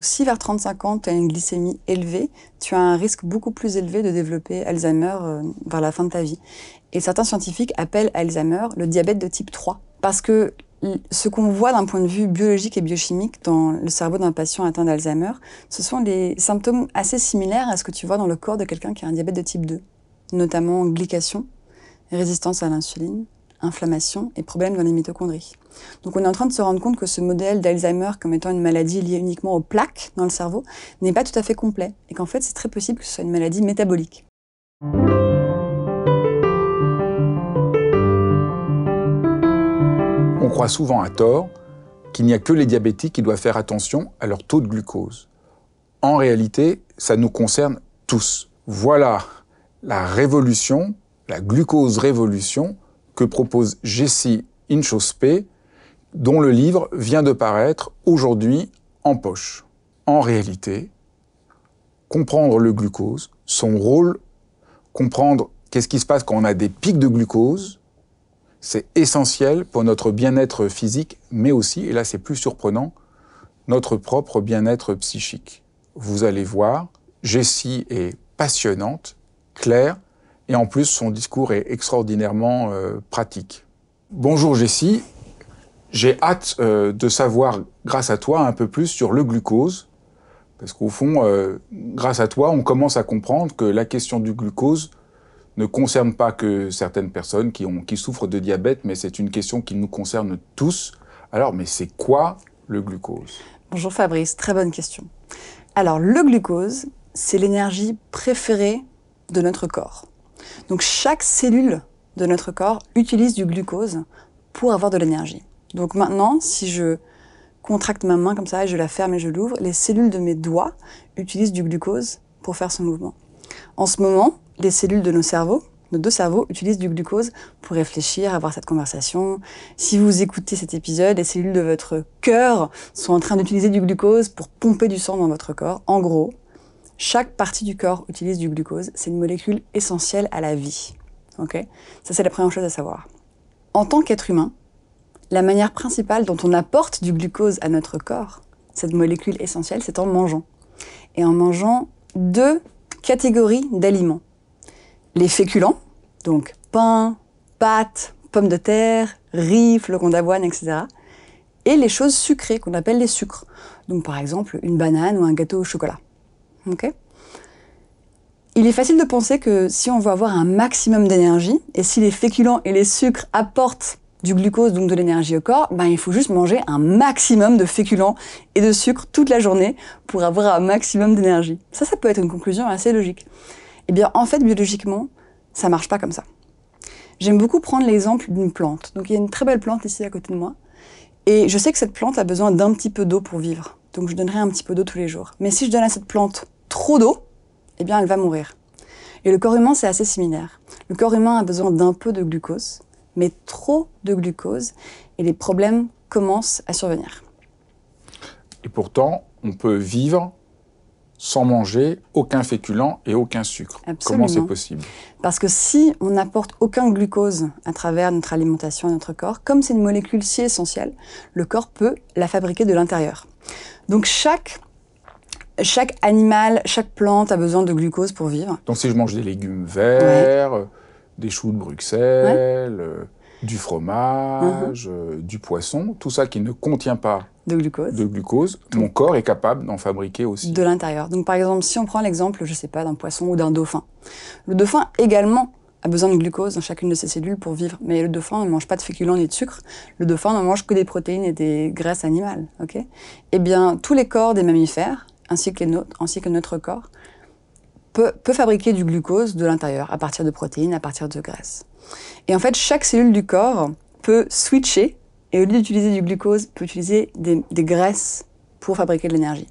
Si vers 35 ans, tu as une glycémie élevée, tu as un risque beaucoup plus élevé de développer Alzheimer euh, vers la fin de ta vie. Et certains scientifiques appellent Alzheimer le diabète de type 3, parce que ce qu'on voit d'un point de vue biologique et biochimique dans le cerveau d'un patient atteint d'Alzheimer, ce sont des symptômes assez similaires à ce que tu vois dans le corps de quelqu'un qui a un diabète de type 2, notamment glycation, résistance à l'insuline, inflammation et problèmes dans les mitochondries. Donc on est en train de se rendre compte que ce modèle d'Alzheimer comme étant une maladie liée uniquement aux plaques dans le cerveau n'est pas tout à fait complet et qu'en fait c'est très possible que ce soit une maladie métabolique. On croit souvent à tort qu'il n'y a que les diabétiques qui doivent faire attention à leur taux de glucose. En réalité, ça nous concerne tous. Voilà la révolution, la glucose révolution que propose Jessie Inchospé dont le livre vient de paraître aujourd'hui en poche. En réalité, comprendre le glucose, son rôle, comprendre qu'est-ce qui se passe quand on a des pics de glucose, c'est essentiel pour notre bien-être physique, mais aussi, et là c'est plus surprenant, notre propre bien-être psychique. Vous allez voir, Jessie est passionnante, claire, et en plus son discours est extraordinairement euh, pratique. Bonjour Jessie, j'ai hâte euh, de savoir, grâce à toi, un peu plus sur le glucose, parce qu'au fond, euh, grâce à toi, on commence à comprendre que la question du glucose ne concerne pas que certaines personnes qui souffrent de diabète, mais c'est une question qui nous concerne tous. Alors, mais c'est quoi le glucose Bonjour Fabrice, très bonne question. Alors, le glucose, c'est l'énergie préférée de notre corps. Donc, chaque cellule de notre corps utilise du glucose pour avoir de l'énergie. Donc maintenant, si je contracte ma main comme ça et je la ferme et je l'ouvre, les cellules de mes doigts utilisent du glucose pour faire ce mouvement. En ce moment, les cellules de nos cerveaux, nos deux cerveaux, utilisent du glucose pour réfléchir, avoir cette conversation. Si vous écoutez cet épisode, les cellules de votre cœur sont en train d'utiliser du glucose pour pomper du sang dans votre corps. En gros, chaque partie du corps utilise du glucose. C'est une molécule essentielle à la vie. Ça, c'est la première chose à savoir. En tant qu'être humain, la manière principale dont on apporte du glucose à notre corps, cette molécule essentielle, c'est en mangeant. Et en mangeant deux catégories d'aliments. Les féculents, donc pain, pâtes, pommes de terre, riz, flocons d'avoine, etc. Et les choses sucrées qu'on appelle les sucres. Donc par exemple une banane ou un gâteau au chocolat. Ok il est facile de penser que si on veut avoir un maximum d'énergie, et si les féculents et les sucres apportent du glucose, donc de l'énergie au corps, ben, il faut juste manger un maximum de féculents et de sucre toute la journée pour avoir un maximum d'énergie. Ça, ça peut être une conclusion assez logique. Eh bien, en fait, biologiquement, ça marche pas comme ça. J'aime beaucoup prendre l'exemple d'une plante. Donc, il y a une très belle plante ici à côté de moi. Et je sais que cette plante a besoin d'un petit peu d'eau pour vivre. Donc, je donnerai un petit peu d'eau tous les jours. Mais si je donne à cette plante trop d'eau, eh bien, elle va mourir. Et le corps humain, c'est assez similaire. Le corps humain a besoin d'un peu de glucose mais trop de glucose et les problèmes commencent à survenir. Et pourtant, on peut vivre sans manger aucun féculent et aucun sucre. Absolument. Comment c'est possible Parce que si on n'apporte aucun glucose à travers notre alimentation et notre corps, comme c'est une molécule si essentielle, le corps peut la fabriquer de l'intérieur. Donc chaque animal, chaque plante a besoin de glucose pour vivre. Donc si je mange des légumes verts, euh, des choux de Bruxelles, euh, du fromage, uh-huh. euh, du poisson, tout ça qui ne contient pas de glucose. De glucose. Mon corps est capable d'en fabriquer aussi. De l'intérieur. Donc, par exemple, si on prend l'exemple, je ne sais pas, d'un poisson ou d'un dauphin. Le dauphin également a besoin de glucose dans chacune de ses cellules pour vivre. Mais le dauphin ne mange pas de féculents ni de sucre. Le dauphin ne mange que des protéines et des graisses animales. Eh bien, tous les corps des mammifères, ainsi que, les ainsi que notre corps, peut, fabriquer du glucose de l'intérieur, à partir de protéines, à partir de graisses. Et en fait, chaque cellule du corps peut switcher et au lieu d'utiliser du glucose, peut utiliser des, graisses pour fabriquer de l'énergie.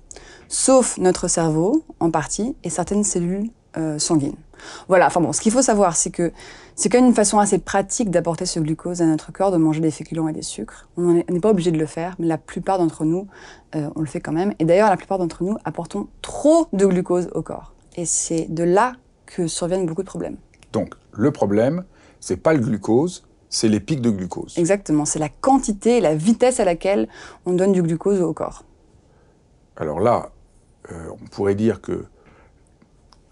Sauf notre cerveau, en partie, et certaines cellules euh, sanguines. Voilà, enfin bon, ce qu'il faut savoir, c'est que c'est quand même une façon assez pratique d'apporter ce glucose à notre corps, de manger des féculents et des sucres. On n'est pas obligé de le faire, mais la plupart d'entre nous, euh, on le fait quand même. Et d'ailleurs, la plupart d'entre nous apportons trop de glucose au corps. Et c'est de là que surviennent beaucoup de problèmes. Donc, le problème, c'est pas le glucose, c'est les pics de glucose. Exactement, c'est la quantité et la vitesse à laquelle on donne du glucose au corps. Alors là, euh, on pourrait dire que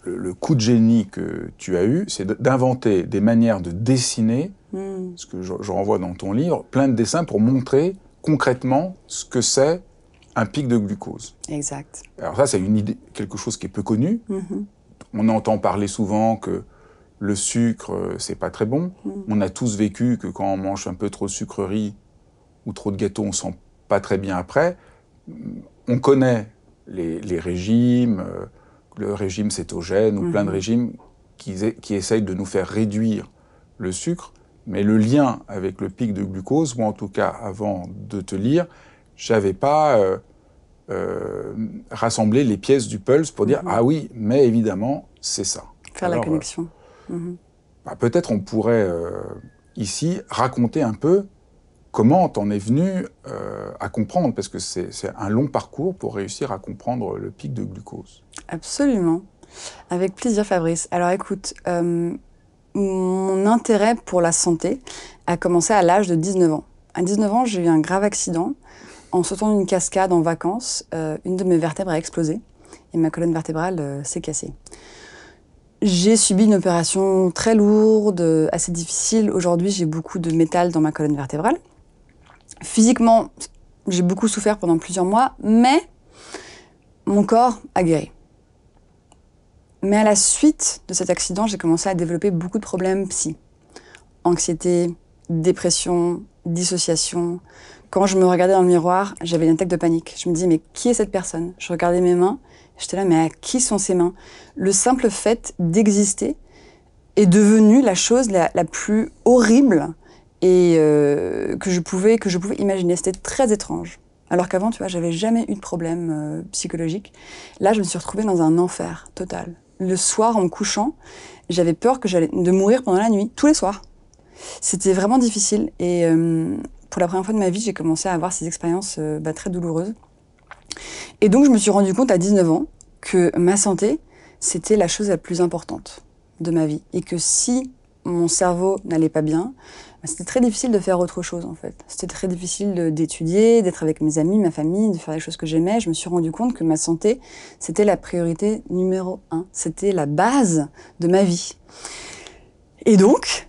le, coup de génie que tu as eu, c'est d'inventer des manières de dessiner, hmm. ce que je, je renvoie dans ton livre, plein de dessins pour montrer concrètement ce que c'est un pic de glucose. Exact. Alors ça, c'est une idée, quelque chose qui est peu connu. Mm-hmm. On entend parler souvent que le sucre, euh, c'est pas très bon. Mm-hmm. On a tous vécu que quand on mange un peu trop de sucreries ou trop de gâteaux, on sent pas très bien après. Mm, on connaît les, régimes, euh, le régime cétogène ou plein de mm-hmm. régimes qui, qui essayent de nous faire réduire le sucre. Mais le lien avec le pic de glucose, moi en tout cas avant de te lire, n'avais pas euh, euh, rassemblé les pièces du pulse pour dire mhm. ah oui, mais évidemment c'est ça. Faire la euh, connexion. Mhm. Bah, peut-être on pourrait ici raconter un peu comment en es venu à comprendre, parce que c'est un long parcours pour réussir à comprendre le pic de glucose. Absolument. Avec plaisir, Fabrice. Alors écoute, mon intérêt pour la santé a commencé à l'âge de 19 ans. À 19 ans, j'ai eu un grave accident en sautant d'une cascade en vacances, euh, une de mes vertèbres a explosé et ma colonne vertébrale euh, s'est cassée. J'ai subi une opération très lourde, euh, assez difficile. Aujourd'hui, j'ai beaucoup de métal dans ma colonne vertébrale. Physiquement, j'ai beaucoup souffert pendant plusieurs mois, mais mon corps a guéri. Mais à la suite de cet accident, j'ai commencé à développer beaucoup de problèmes psy. Anxiété, dépression, dissociation, quand je me regardais dans le miroir, j'avais une attaque de panique. Je me disais, mais qui est cette personne Je regardais mes mains, j'étais là, mais à qui sont ces mains Le simple fait d'exister est devenu la chose la, plus horrible et euh, que, je pouvais, que je pouvais imaginer. C'était très étrange. Alors qu'avant, tu vois, j'avais jamais eu de problème euh, psychologique. Là, je me suis retrouvée dans un enfer total. Le soir, en me couchant, j'avais peur que j'allais de mourir pendant la nuit, tous les soirs. C'était vraiment difficile et, euh, pour la première fois de ma vie, j'ai commencé à avoir ces expériences euh, bah, très douloureuses. Et donc, je me suis rendu compte à 19 ans que ma santé, c'était la chose la plus importante de ma vie. Et que si mon cerveau n'allait pas bien, bah, c'était très difficile de faire autre chose en fait. C'était très difficile d'étudier, d'être avec mes amis, ma famille, de faire les choses que j'aimais. Je me suis rendu compte que ma santé, c'était la priorité numéro un. C'était la base de ma vie. Et donc,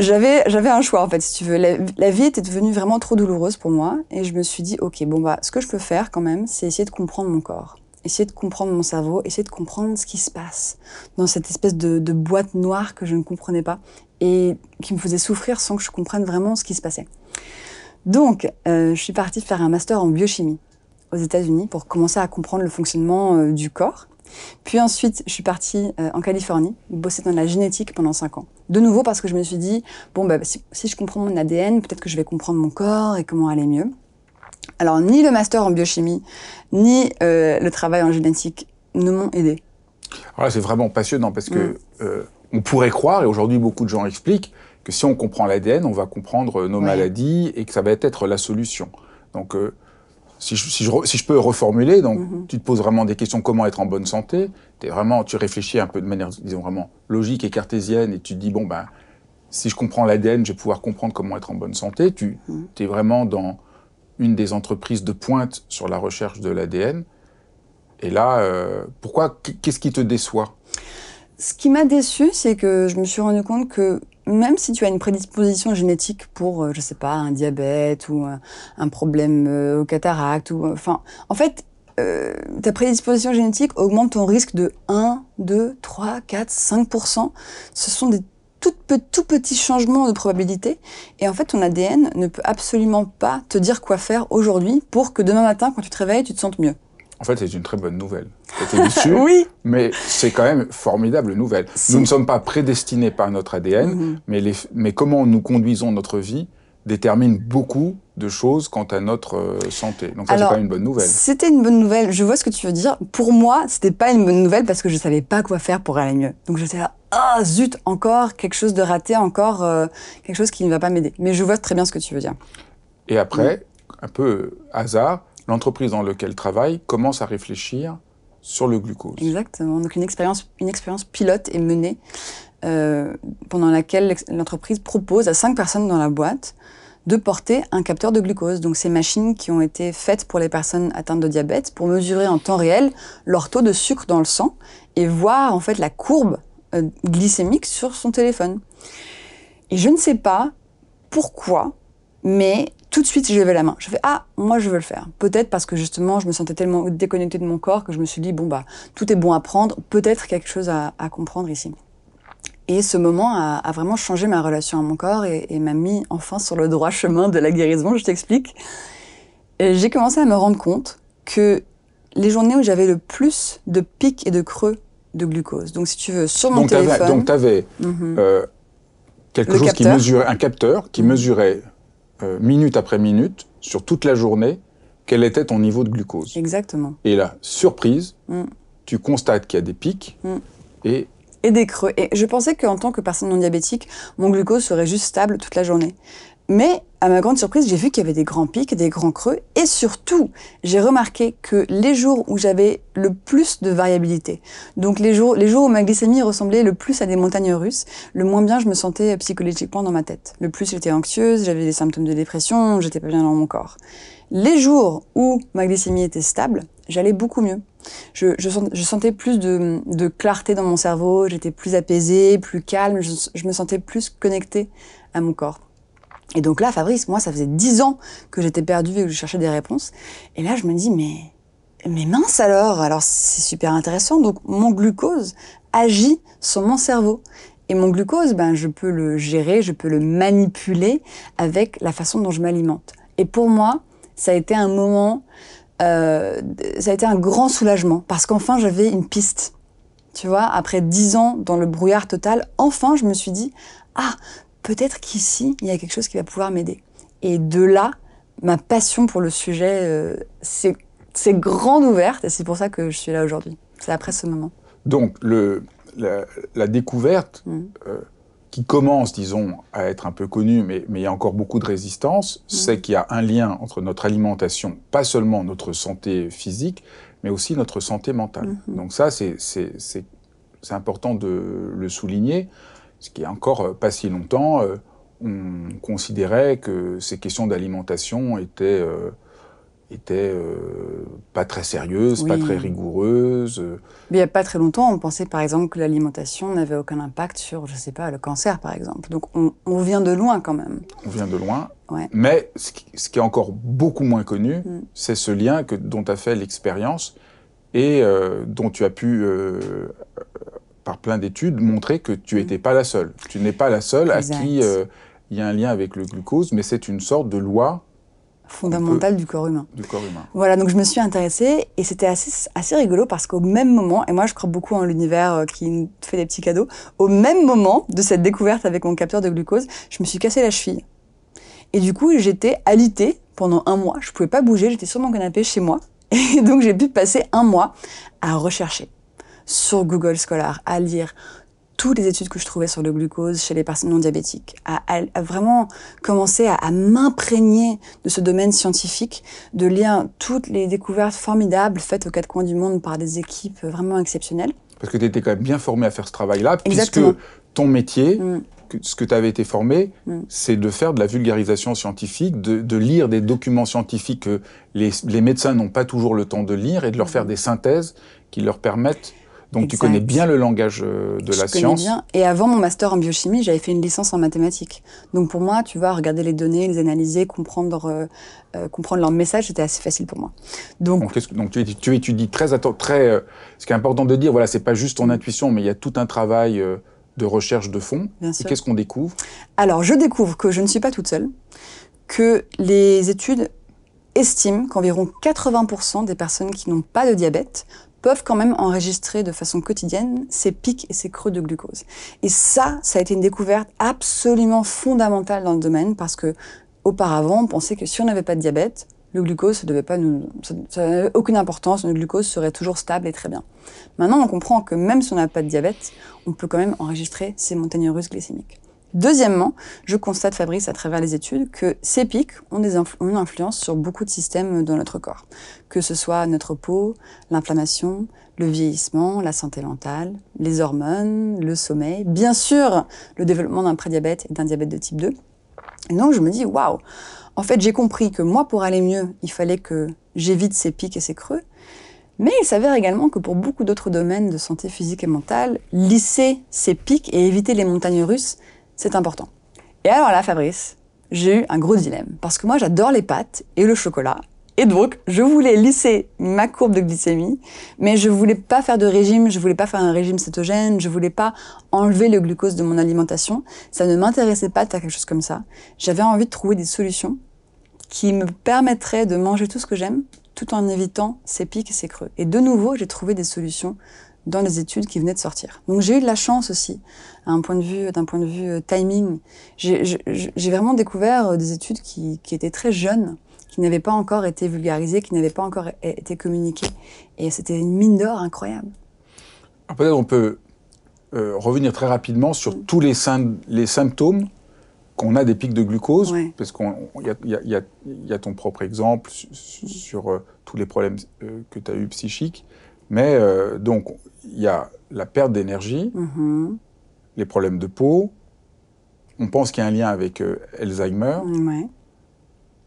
j'avais j'avais un choix en fait si tu veux la, vie était devenue vraiment trop douloureuse pour moi et je me suis dit ok bon bah ce que je peux faire quand même c'est essayer de comprendre mon corps essayer de comprendre mon cerveau essayer de comprendre ce qui se passe dans cette espèce de, boîte noire que je ne comprenais pas et qui me faisait souffrir sans que je comprenne vraiment ce qui se passait donc euh, je suis partie faire un master en biochimie aux États-Unis pour commencer à comprendre le fonctionnement euh, du corps puis ensuite, je suis partie euh, en Californie, bosser dans la génétique pendant 5 ans. De nouveau parce que je me suis dit, bon, bah, si, je comprends mon ADN, peut-être que je vais comprendre mon corps et comment aller mieux. Alors, ni le master en biochimie, ni euh, le travail en génétique ne m'ont aidé. Ah, c'est vraiment passionnant parce que mm. euh, on pourrait croire, et aujourd'hui beaucoup de gens expliquent, que si on comprend l'ADN, on va comprendre nos maladies et que ça va être la solution. Donc, si je, peux reformuler, donc mhm. tu te poses vraiment des questions comment être en bonne santé. Es vraiment, tu réfléchis un peu de manière, disons vraiment logique et cartésienne, et tu te dis bon ben, si je comprends l'ADN, je vais pouvoir comprendre comment être en bonne santé. Tu mhm. es vraiment dans une des entreprises de pointe sur la recherche de l'ADN. Et là, euh, pourquoi Qu'est-ce qui te déçoit Ce qui m'a déçu, c'est que je me suis rendu compte que même si tu as une prédisposition génétique pour, euh, je sais pas, un diabète ou euh, un problème euh, au cataracte, ou, enfin, en fait, ta prédisposition génétique augmente ton risque de 1, 2, 3, 4, 5%. Ce sont des tout, tout petits changements de probabilité. Et en fait, ton ADN ne peut absolument pas te dire quoi faire aujourd'hui pour que demain matin, quand tu te réveilles, tu te sentes mieux. En fait, c'est une très bonne nouvelle. déçu, oui. mais c'est quand même formidable nouvelle. Nous ne sommes pas prédestinés par notre ADN, mhm. mais, mais comment nous conduisons notre vie détermine beaucoup de choses quant à notre euh, santé. Donc c'est quand une bonne nouvelle. C'était une bonne nouvelle. Je vois ce que tu veux dire. Pour moi, c'était pas une bonne nouvelle parce que je savais pas quoi faire pour aller mieux. Donc je là, ah zut, encore quelque chose de raté, encore euh, quelque chose qui ne va pas m'aider. Mais je vois très bien ce que tu veux dire. Et après, un peu hasard, l'entreprise dans laquelle travaille commence à réfléchir sur le glucose. Exactement. Donc une expérience, une expérience pilote est menée euh, pendant laquelle l'entreprise propose à cinq personnes dans la boîte de porter un capteur de glucose. Donc ces machines qui ont été faites pour les personnes atteintes de diabète pour mesurer en temps réel leur taux de sucre dans le sang et voir en fait la courbe euh, glycémique sur son téléphone. Et je ne sais pas pourquoi, mais tout de suite, j'ai levé la main. Je fais ah, moi je veux le faire. Peut-être parce que justement, je me sentais tellement déconnectée de mon corps que je me suis dit bon bah tout est bon à prendre. Peut-être quelque chose à, comprendre ici. Et ce moment a, vraiment changé ma relation à mon corps et, m'a mis enfin sur le droit chemin de la guérison. Je t'explique. J'ai commencé à me rendre compte que les journées où j'avais le plus de pics et de creux de glucose. Donc si tu veux sur mon donc, téléphone. donc tu avais mhm. euh, quelque chose qui mesurait un capteur qui mhm. mesurait euh, minute après minute, sur toute la journée, quel était ton niveau de glucose. Exactement. Et là, surprise, mm. tu constates qu'il y a des pics mm. et et des creux. Et je pensais qu'en tant que personne non diabétique, mon glucose serait juste stable toute la journée. Mais à ma grande surprise, j'ai vu qu'il y avait des grands pics, des grands creux, et surtout, j'ai remarqué que les jours où j'avais le plus de variabilité, donc les jours, les où ma glycémie ressemblait le plus à des montagnes russes, le moins bien je me sentais psychologiquement dans ma tête. Le plus j'étais anxieuse, j'avais des symptômes de dépression, j'étais pas bien dans mon corps. Les jours où ma glycémie était stable, j'allais beaucoup mieux. Je, sentais plus de, clarté dans mon cerveau, j'étais plus apaisée, plus calme, je me sentais plus connectée à mon corps. Et donc là, Fabrice, moi, ça faisait dix ans que j'étais perdue et que je cherchais des réponses. Et là, je me dis, mais, mais mince alors, alors c'est super intéressant. Donc mon glucose agit sur mon cerveau. Et mon glucose, ben, je peux le gérer, je peux le manipuler avec la façon dont je m'alimente. Et pour moi, ça a été un moment, euh, ça a été un grand soulagement parce qu'enfin j'avais une piste. Tu vois, après dix ans dans le brouillard total, enfin je me suis dit, ah, peut-être qu'ici, il y a quelque chose qui va pouvoir m'aider. Et de là, ma passion pour le sujet, euh, c'est grande ouverte, et c'est pour ça que je suis là aujourd'hui. C'est après ce moment. Donc, le, la, découverte mmh. euh, qui commence, disons, à être un peu connue, mais, il y a encore beaucoup de résistance, mmh. c'est qu'il y a un lien entre notre alimentation, pas seulement notre santé physique, mais aussi notre santé mentale. Mmh. Donc ça, c'est important de le souligner ce qui est encore euh, pas si longtemps, euh, on considérait que ces questions d'alimentation étaient, euh, pas très sérieuses, pas très rigoureuses. Mais il n'y a pas très longtemps, on pensait par exemple que l'alimentation n'avait aucun impact sur, je sais pas, le cancer par exemple. Donc on, vient de loin quand même. On vient de loin. Mais ce qui, est encore beaucoup moins connu, mm. c'est ce lien que, dont as fait l'expérience et dont tu as pu par plein d'études, montrer que tu n'étais mm. pas la seule. Tu n'es pas la seule à qui euh, il y a un lien avec le glucose, mais c'est une sorte de loi fondamentale du corps humain. Voilà, donc je me suis intéressée et c'était assez, rigolo parce qu'au même moment, et moi je crois beaucoup en l'univers euh, qui nous fait des petits cadeaux, au même moment de cette découverte avec mon capteur de glucose, je me suis cassé la cheville. Et du coup, j'étais alitée pendant un mois. Je ne pouvais pas bouger, j'étais sur mon canapé chez moi. Et donc j'ai pu passer un mois à rechercher sur Google Scholar, à lire toutes les études que je trouvais sur le glucose chez les personnes non diabétiques, à, vraiment commencer à, m'imprégner de ce domaine scientifique, de lire toutes les découvertes formidables faites aux quatre coins du monde par des équipes vraiment exceptionnelles. Parce que tu étais quand même bien formé à faire ce travail-là, puisque ton métier, mm. ce que tu avais été formé, mm. c'est de faire de la vulgarisation scientifique, de, lire des documents scientifiques que les, les médecins n'ont pas toujours le temps de lire et de leur mm. faire des synthèses qui leur permettent donc tu connais bien le langage euh, de la science. Bien. Et avant mon master en biochimie, j'avais fait une licence en mathématiques. Donc pour moi, tu vas regarder les données, les analyser, comprendre, euh, euh, comprendre leur message, c'était assez facile pour moi. Donc, donc tu, étudies très, très ce qui est important de dire, voilà, c'est pas juste ton mm. intuition, mais il y a tout un travail. de recherche de fond. Et qu'est-ce qu'on découvre Alors, je découvre que je ne suis pas toute seule, que les études estiment qu'environ 80% des personnes qui n'ont pas de diabète peuvent quand même enregistrer de façon quotidienne ces pics et ces creux de glucose. Et ça, ça a été une découverte absolument fondamentale dans le domaine parce que auparavant, on pensait que si on n'avait pas de diabète, le glucose, ne devait pas n'avait aucune importance, le glucose serait toujours stable et très bien. Maintenant, on comprend que même si on n'a pas de diabète, on peut quand même enregistrer ces montagnes russes glycémiques. Deuxièmement, je constate, Fabrice, à travers les études, que ces pics ont, une influence sur beaucoup de systèmes dans notre corps, que ce soit notre peau, l'inflammation, le vieillissement, la santé mentale, les hormones, le sommeil, bien sûr le développement d'un prédiabète et d'un diabète de type 2. Et donc je me dis, waouh, en fait j'ai compris que moi pour aller mieux, il fallait que j'évite ces pics et ces creux, mais il s'avère également que pour beaucoup d'autres domaines de santé physique et mentale, lisser ces pics et éviter les montagnes russes, c'est important. Et alors là, Fabrice, j'ai eu un gros dilemme, parce que moi j'adore les pâtes et le chocolat, et donc, je voulais lisser ma courbe de glycémie, mais je voulais pas faire de régime, je voulais pas faire un régime cétogène, je voulais pas enlever le glucose de mon alimentation. Ça ne m'intéressait pas de faire quelque chose comme ça. J'avais envie de trouver des solutions qui me permettraient de manger tout ce que j'aime, tout en évitant ces pics et ces creux. Et de nouveau, j'ai trouvé des solutions dans les études qui venaient de sortir. Donc j'ai eu de la chance aussi, point de vue, d'un point de vue euh, timing. J'ai vraiment découvert euh, des études qui, étaient très jeunes, qui n'avaient pas encore été vulgarisées, qui n'avaient pas encore été communiquées. Et c'était une mine d'or incroyable. Peut-être on peut euh, revenir très rapidement sur mm. tous les, les symptômes qu'on a des pics de glucose, parce qu'il y, a ton propre exemple sur, tous les problèmes que tu as eu psychiques. Mais donc, il y a la perte d'énergie, mhm. les problèmes de peau. On pense qu'il y a un lien avec euh, Alzheimer.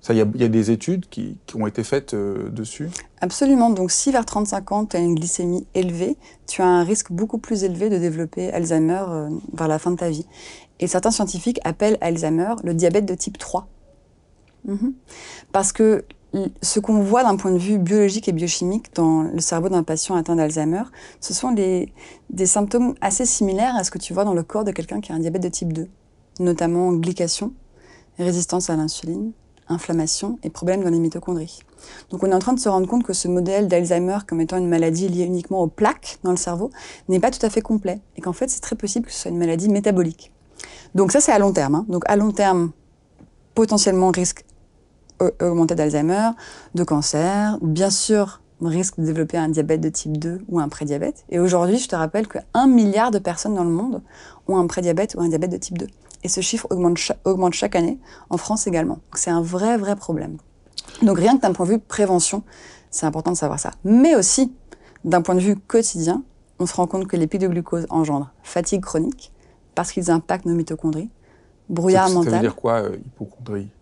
Ça, il y, a des études qui, ont été faites euh, dessus Absolument. Donc, si vers 35 ans, tu as une glycémie élevée, tu as un risque beaucoup plus élevé de développer Alzheimer euh, vers la fin de ta vie. Et certains scientifiques appellent Alzheimer le diabète de type 3. Mhm. Parce que ce qu'on voit d'un point de vue biologique et biochimique dans le cerveau d'un patient atteint d'Alzheimer, ce sont des symptômes assez similaires à ce que tu vois dans le corps de quelqu'un qui a un diabète de type 2, notamment glycation, résistance à l'insuline, inflammation et problèmes dans les mitochondries. Donc on est en train de se rendre compte que ce modèle d'Alzheimer comme étant une maladie liée uniquement aux plaques dans le cerveau n'est pas tout à fait complet et qu'en fait c'est très possible que ce soit une maladie métabolique. Donc ça c'est à long terme. Hein. Donc à long terme, potentiellement risque augmenté d'Alzheimer, de cancer, bien sûr risque de développer un diabète de type 2 ou un prédiabète. Et aujourd'hui, je te rappelle que 1 milliard de personnes dans le monde ont un prédiabète ou un diabète de type 2. Et ce chiffre augmente, augmente chaque année, en France également. C'est un vrai, vrai problème. Donc rien que d'un point de vue prévention, c'est important de savoir ça. Mais aussi, d'un point de vue quotidien, on se rend compte que les pics de glucose engendrent fatigue chronique, parce qu'ils impactent nos mitochondries, brouillard mental. Ça veut dire quoi, euh, hypochondrie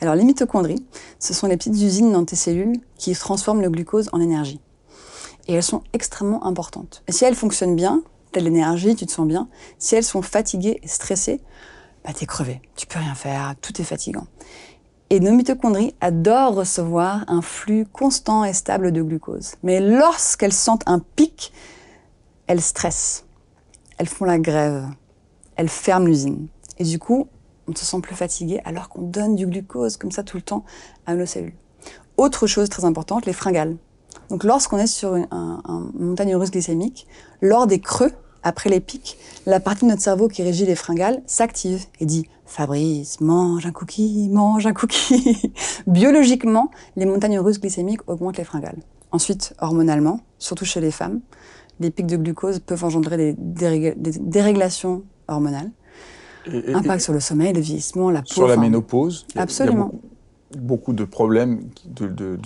alors les mitochondries, ce sont les petites usines dans tes cellules qui transforment le glucose en énergie. Et elles sont extrêmement importantes. si elles fonctionnent bien, t'as de l'énergie, tu te sens bien. Si elles sont fatiguées et stressées, bah t'es crevé, tu peux rien faire, tout est fatigant. Et nos mitochondries adorent recevoir un flux constant et stable de glucose. Mais lorsqu'elles sentent un pic, elles stressent, elles font la grève, elles ferment l'usine. Et du coup, on se sent plus fatigué alors qu'on donne du glucose comme ça tout le temps à nos cellules. Autre chose très importante, les fringales. Donc lorsqu'on est sur une, montagne russe glycémique, lors des creux, après les pics, la partie de notre cerveau qui régit les fringales s'active et dit Fabrice, mange un cookie, mange un cookie. Biologiquement, les montagnes russes glycémiques augmentent les fringales. Ensuite, hormonalement, surtout chez les femmes, les pics de glucose peuvent engendrer des, dérégulations hormonales. Impact sur le sommeil, le vieillissement, la peau. Sur la ménopause. Absolument. beaucoup, de problèmes mm.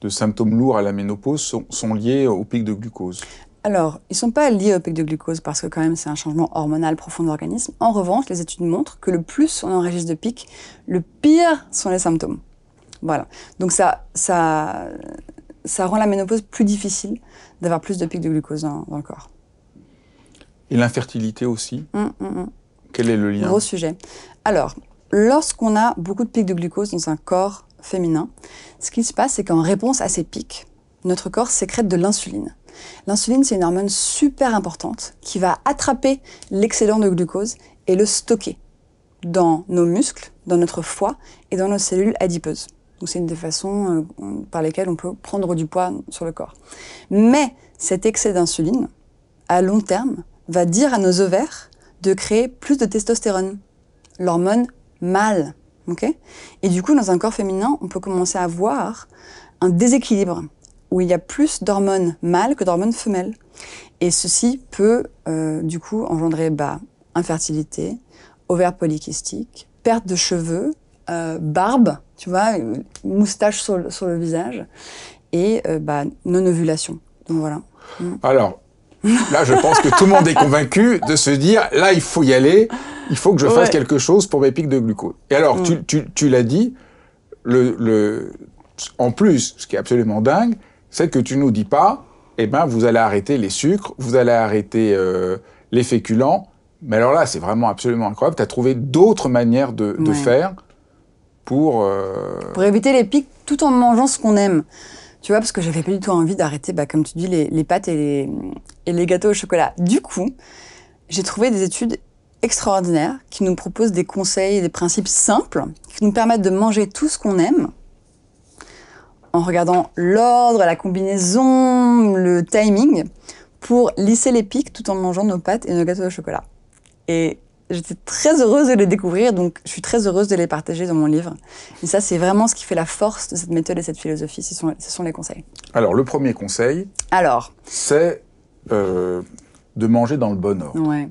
de, symptômes lourds à la ménopause sont, liés au pic de glucose. Alors, ils ne sont pas liés au pic de glucose parce que quand même c'est un changement hormonal profond de l'organisme. En revanche, les études montrent que le plus on enregistre de pics, le pire sont les symptômes. Voilà. Donc ça, ça, ça rend la ménopause plus difficile d'avoir plus de pics de glucose dans, le corps. Et l'infertilité aussi. Mm, mm, quel est le lien Gros sujet. Alors, lorsqu'on a beaucoup de pics de glucose dans un corps féminin, ce qui se passe, c'est qu'en réponse à ces pics, notre corps sécrète de l'insuline. L'insuline, c'est une hormone super importante qui va attraper l'excédent de glucose et le stocker dans nos muscles, dans notre foie et dans nos cellules adipeuses. Donc c'est une des façons euh, par lesquelles on peut prendre du poids sur le corps. Mais cet excès d'insuline, à long terme, va dire à nos ovaires de créer plus de testostérone, l'hormone mâle. et du coup, dans un corps féminin, on peut commencer à avoir un déséquilibre où il y a plus d'hormones mâles que d'hormones femelles. Et ceci peut euh, du coup engendrer bah, infertilité, ovaires polykystiques, perte de cheveux, euh, barbe, tu vois, moustache sur le, visage et euh, bah, non-ovulation. Donc voilà. Mm. Alors, Là, je pense que tout le monde est convaincu de se dire, là, il faut y aller, il faut que je fasse quelque chose pour mes pics de glucose. Et alors, tu, mm. l'as dit, en plus, ce qui est absolument dingue, c'est que tu nous dis pas, eh ben, vous allez arrêter les sucres, vous allez arrêter euh, les féculents. Mais alors là, c'est vraiment absolument incroyable. Tu as trouvé d'autres manières de, faire pour... Euh, pour éviter les pics tout en mangeant ce qu'on aime. Tu vois, parce que j'avais pas du tout envie d'arrêter, bah, comme tu dis, les, pâtes et les, gâteaux au chocolat. Du coup, j'ai trouvé des études extraordinaires qui nous proposent des conseils et des principes simples qui nous permettent de manger tout ce qu'on aime en regardant l'ordre, la combinaison, le timing pour lisser les pics tout en mangeant nos pâtes et nos gâteaux au chocolat. Et j'étais très heureuse de les découvrir, donc je suis très heureuse de les partager dans mon livre. Et ça, c'est vraiment ce qui fait la force de cette méthode et cette philosophie. Ce sont, les conseils. Alors, le premier conseil, alors, c'est euh, de manger dans le bon ordre. Ouais.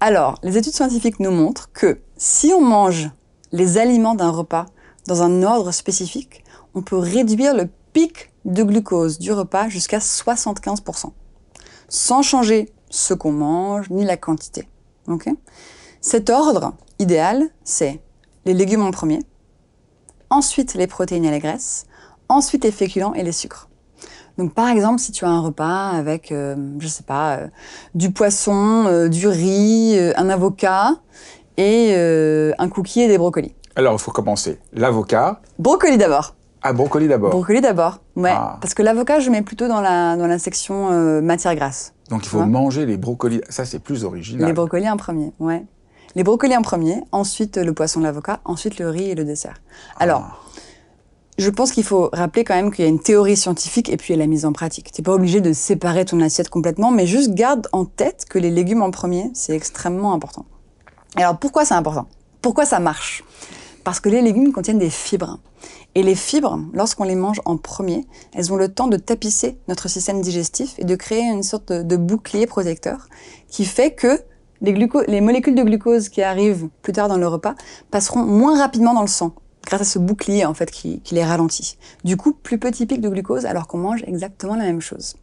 Alors, les études scientifiques nous montrent que si on mange les aliments d'un repas dans un ordre spécifique, on peut réduire le pic de glucose du repas jusqu'à 75%, sans changer ce qu'on mange ni la quantité. Cet ordre idéal, c'est les légumes en premier, ensuite les protéines et les graisses, ensuite les féculents et les sucres. Donc par exemple, si tu as un repas avec, euh, je sais pas, euh, du poisson, euh, du riz, un avocat et un cookie et des brocolis. Alors il faut commencer l'avocat. Brocoli d'abord. Ah, brocoli d'abord Brocoli d'abord, ouais. Ah. Parce que l'avocat, je mets plutôt dans la, dans la section euh, matière grasse. Donc il faut manger les brocolis, ça c'est plus original. Les brocolis en premier, ouais. Les brocolis en premier, ensuite le poisson, de l'avocat, ensuite le riz et le dessert. Ah. Alors, je pense qu'il faut rappeler quand même qu'il y a une théorie scientifique et puis il y la mise en pratique. Tu n'es pas obligé de séparer ton assiette complètement, mais juste garde en tête que les légumes en premier, c'est extrêmement important. Alors pourquoi c'est important Pourquoi ça marche parce que les légumes contiennent des fibres. Et les fibres, lorsqu'on les mange en premier, elles ont le temps de tapisser notre système digestif et de créer une sorte de, bouclier protecteur qui fait que les, molécules de glucose qui arrivent plus tard dans le repas passeront moins rapidement dans le sang grâce à ce bouclier en fait qui, les ralentit. Du coup, plus petit pic de glucose alors qu'on mange exactement la même chose.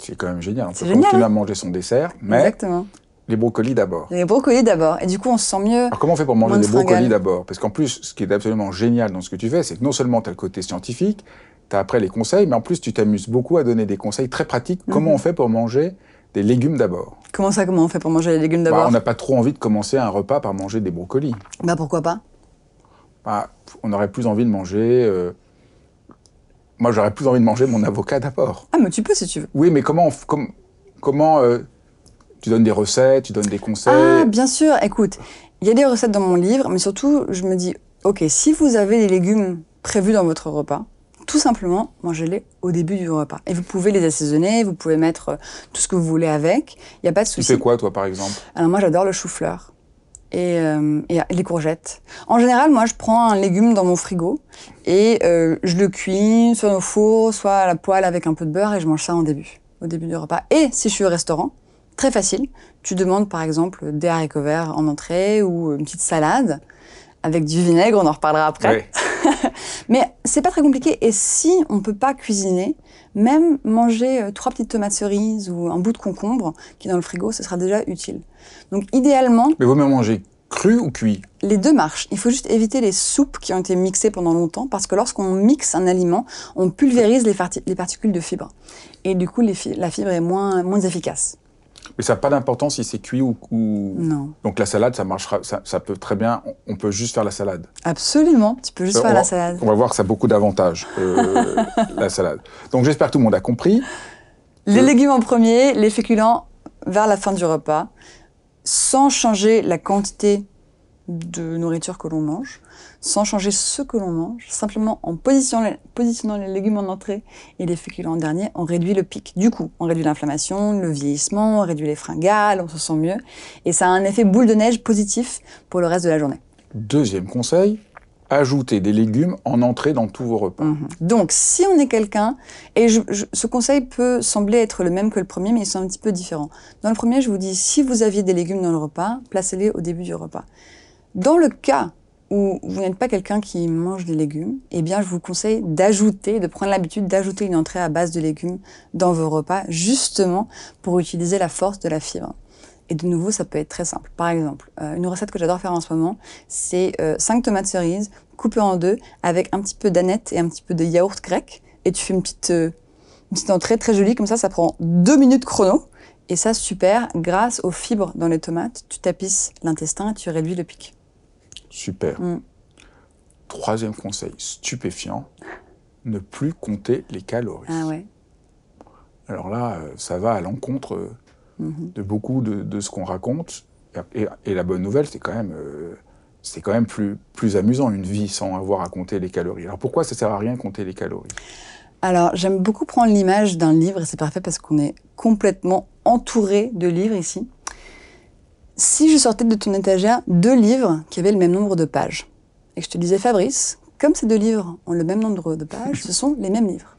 C'est quand même génial. On peut génial, continuer hein. manger son dessert, mais Exactement. Les brocolis d'abord. Les brocolis d'abord. Et du coup, on se sent mieux. Alors, comment on fait pour manger des brocolis d'abord Parce qu'en plus, ce qui est absolument génial dans ce que tu fais, c'est que non seulement tu as le côté scientifique, tu as après les conseils, mais en plus, tu t'amuses beaucoup à donner des conseils très pratiques. Mhm. Comment on fait pour manger des légumes d'abord Comment ça, comment on fait pour manger les légumes bah, d'abord On n'a pas trop envie de commencer un repas par manger des brocolis. Bah, pourquoi pas bah, On aurait plus envie de manger. Euh, moi, j'aurais plus envie de manger mon avocat d'abord. Ah, mais tu peux si tu veux. Oui, mais comment. Comment. Euh, tu donnes des recettes, tu donnes des conseils. Ah, bien sûr. Écoute, il y a des recettes dans mon livre, mais surtout, je me dis, ok, si vous avez des légumes prévus dans votre repas, tout simplement, mangez-les au début du repas. Et vous pouvez les assaisonner, vous pouvez mettre euh, tout ce que vous voulez avec. Il n'y a pas de souci. Tu fais quoi, toi, par exemple Alors, moi, j'adore le chou-fleur. Et, euh, euh, les courgettes. En général, moi, je prends un légume dans mon frigo et je le cuis soit au four, soit à la poêle avec un peu de beurre et je mange ça en début, au début du repas. Et si je suis au restaurant, Très facile. Tu demandes par exemple des haricots verts en entrée ou une petite salade avec du vinaigre, on en reparlera après. Mais c'est pas très compliqué. Et si on ne peut pas cuisiner, même manger euh, trois petites tomates cerises ou un bout de concombre qui est dans le frigo, ce sera déjà utile. Donc idéalement. Mais vaut mieux manger cru ou cuit Les deux marchent. Il faut juste éviter les soupes qui ont été mixées pendant longtemps parce que lorsqu'on mixe un aliment, on pulvérise les, particules de fibres. Et du coup, la fibre est moins efficace. Mais ça n'a pas d'importance si c'est cuit ou, Non. Donc la salade, ça marchera, ça, peut très bien. On peut juste faire la salade. Absolument, tu peux juste euh, faire la salade. On va voir que ça a beaucoup d'avantages, euh, la salade. Donc j'espère que tout le monde a compris. Les euh, légumes en premier, les féculents vers la fin du repas, sans changer la quantité de nourriture que l'on mange sans changer ce que l'on mange, simplement en positionnant les, légumes en entrée et les féculents en dernier, on réduit le pic. Du coup, on réduit l'inflammation, le vieillissement, on réduit les fringales, on se sent mieux et ça a un effet boule de neige positif pour le reste de la journée. Deuxième conseil, ajoutez des légumes en entrée dans tous vos repas. Mhm. Donc, si on est quelqu'un, et ce conseil peut sembler être le même que le premier, mais ils sont un petit peu différents. Dans le premier, je vous dis, si vous aviez des légumes dans le repas, placez-les au début du repas. Dans le cas ou vous n'êtes pas quelqu'un qui mange des légumes, eh bien, je vous conseille d'ajouter, de prendre l'habitude d'ajouter une entrée à base de légumes dans vos repas, justement pour utiliser la force de la fibre. Et de nouveau, ça peut être très simple. Par exemple, euh, une recette que j'adore faire en ce moment, c'est euh, cinq tomates cerises coupées en deux avec un petit peu d'aneth et un petit peu de yaourt grec. Et tu fais une petite, euh, une petite entrée très jolie, comme ça, ça prend deux minutes chrono. Et ça, super, grâce aux fibres dans les tomates, tu tapisses l'intestin et tu réduis le pic. Super. Mm. Troisième conseil, stupéfiant, ne plus compter les calories. Ah ouais. Alors là, euh, ça va à l'encontre euh, mm-hmm. de beaucoup de, ce qu'on raconte. Et, la bonne nouvelle, c'est quand même, euh, quand même plus, plus amusant une vie sans avoir à compter les calories. Alors pourquoi ça sert à rien compter les calories Alors j'aime beaucoup prendre l'image d'un livre et c'est parfait parce qu'on est complètement entouré de livres ici si je sortais de ton étagère deux livres qui avaient le même nombre de pages, et que je te disais, Fabrice, comme ces deux livres ont le même nombre de pages, ce sont les mêmes livres.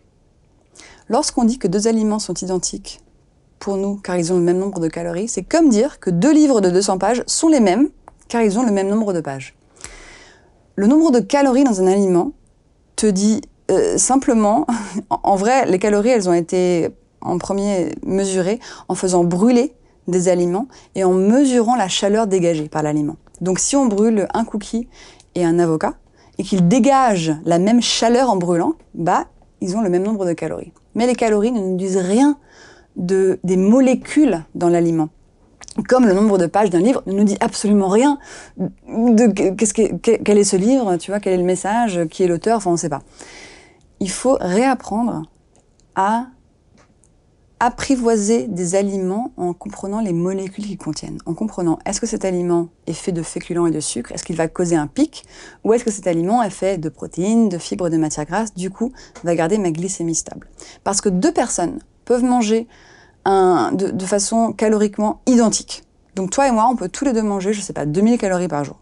Lorsqu'on dit que deux aliments sont identiques pour nous car ils ont le même nombre de calories, c'est comme dire que deux livres de 200 pages sont les mêmes car ils ont le même nombre de pages. Le nombre de calories dans un aliment te dit euh, simplement, en vrai, les calories, elles ont été en premier mesurées en faisant brûler des aliments et en mesurant la chaleur dégagée par l'aliment. Donc si on brûle un cookie et un avocat et qu'ils dégagent la même chaleur en brûlant, bah ils ont le même nombre de calories. Mais les calories ne nous disent rien de, des molécules dans l'aliment. Comme le nombre de pages d'un livre ne nous dit absolument rien de qu'est-ce que, quel est ce livre, tu vois, quel est le message, qui est l'auteur, enfin on ne sait pas. Il faut réapprendre à apprivoiser des aliments en comprenant les molécules qu'ils contiennent, en comprenant est-ce que cet aliment est fait de féculents et de sucre, est-ce qu'il va causer un pic, ou est-ce que cet aliment est fait de protéines, de fibres, de matières grasses, du coup va garder ma glycémie stable. Parce que deux personnes peuvent manger un, de, de, façon caloriquement identique. Donc toi et moi, on peut tous les deux manger, je sais pas, 2000 calories par jour.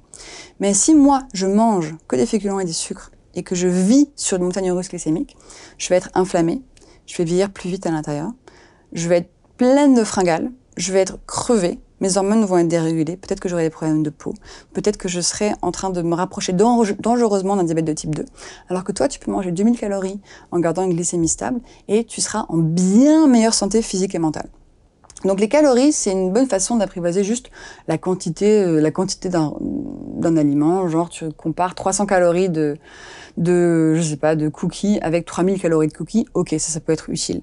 Mais si moi, je mange que des féculents et des sucres, et que je vis sur une montagne russe glycémique, je vais être inflammée, je vais vieillir plus vite à l'intérieur, je vais être pleine de fringales, je vais être crevée, mes hormones vont être dérégulées, peut-être que j'aurai des problèmes de peau, peut-être que je serai en train de me rapprocher dangereusement d'un diabète de type 2, alors que toi, tu peux manger 2000 calories en gardant une glycémie stable et tu seras en bien meilleure santé physique et mentale. Donc les calories, c'est une bonne façon d'apprivoiser juste la quantité, euh, la quantité d'un aliment. Genre, tu compares 300 calories de, de, je sais pas, de cookies avec 3000 calories de cookies. Ok, ça, ça peut être utile.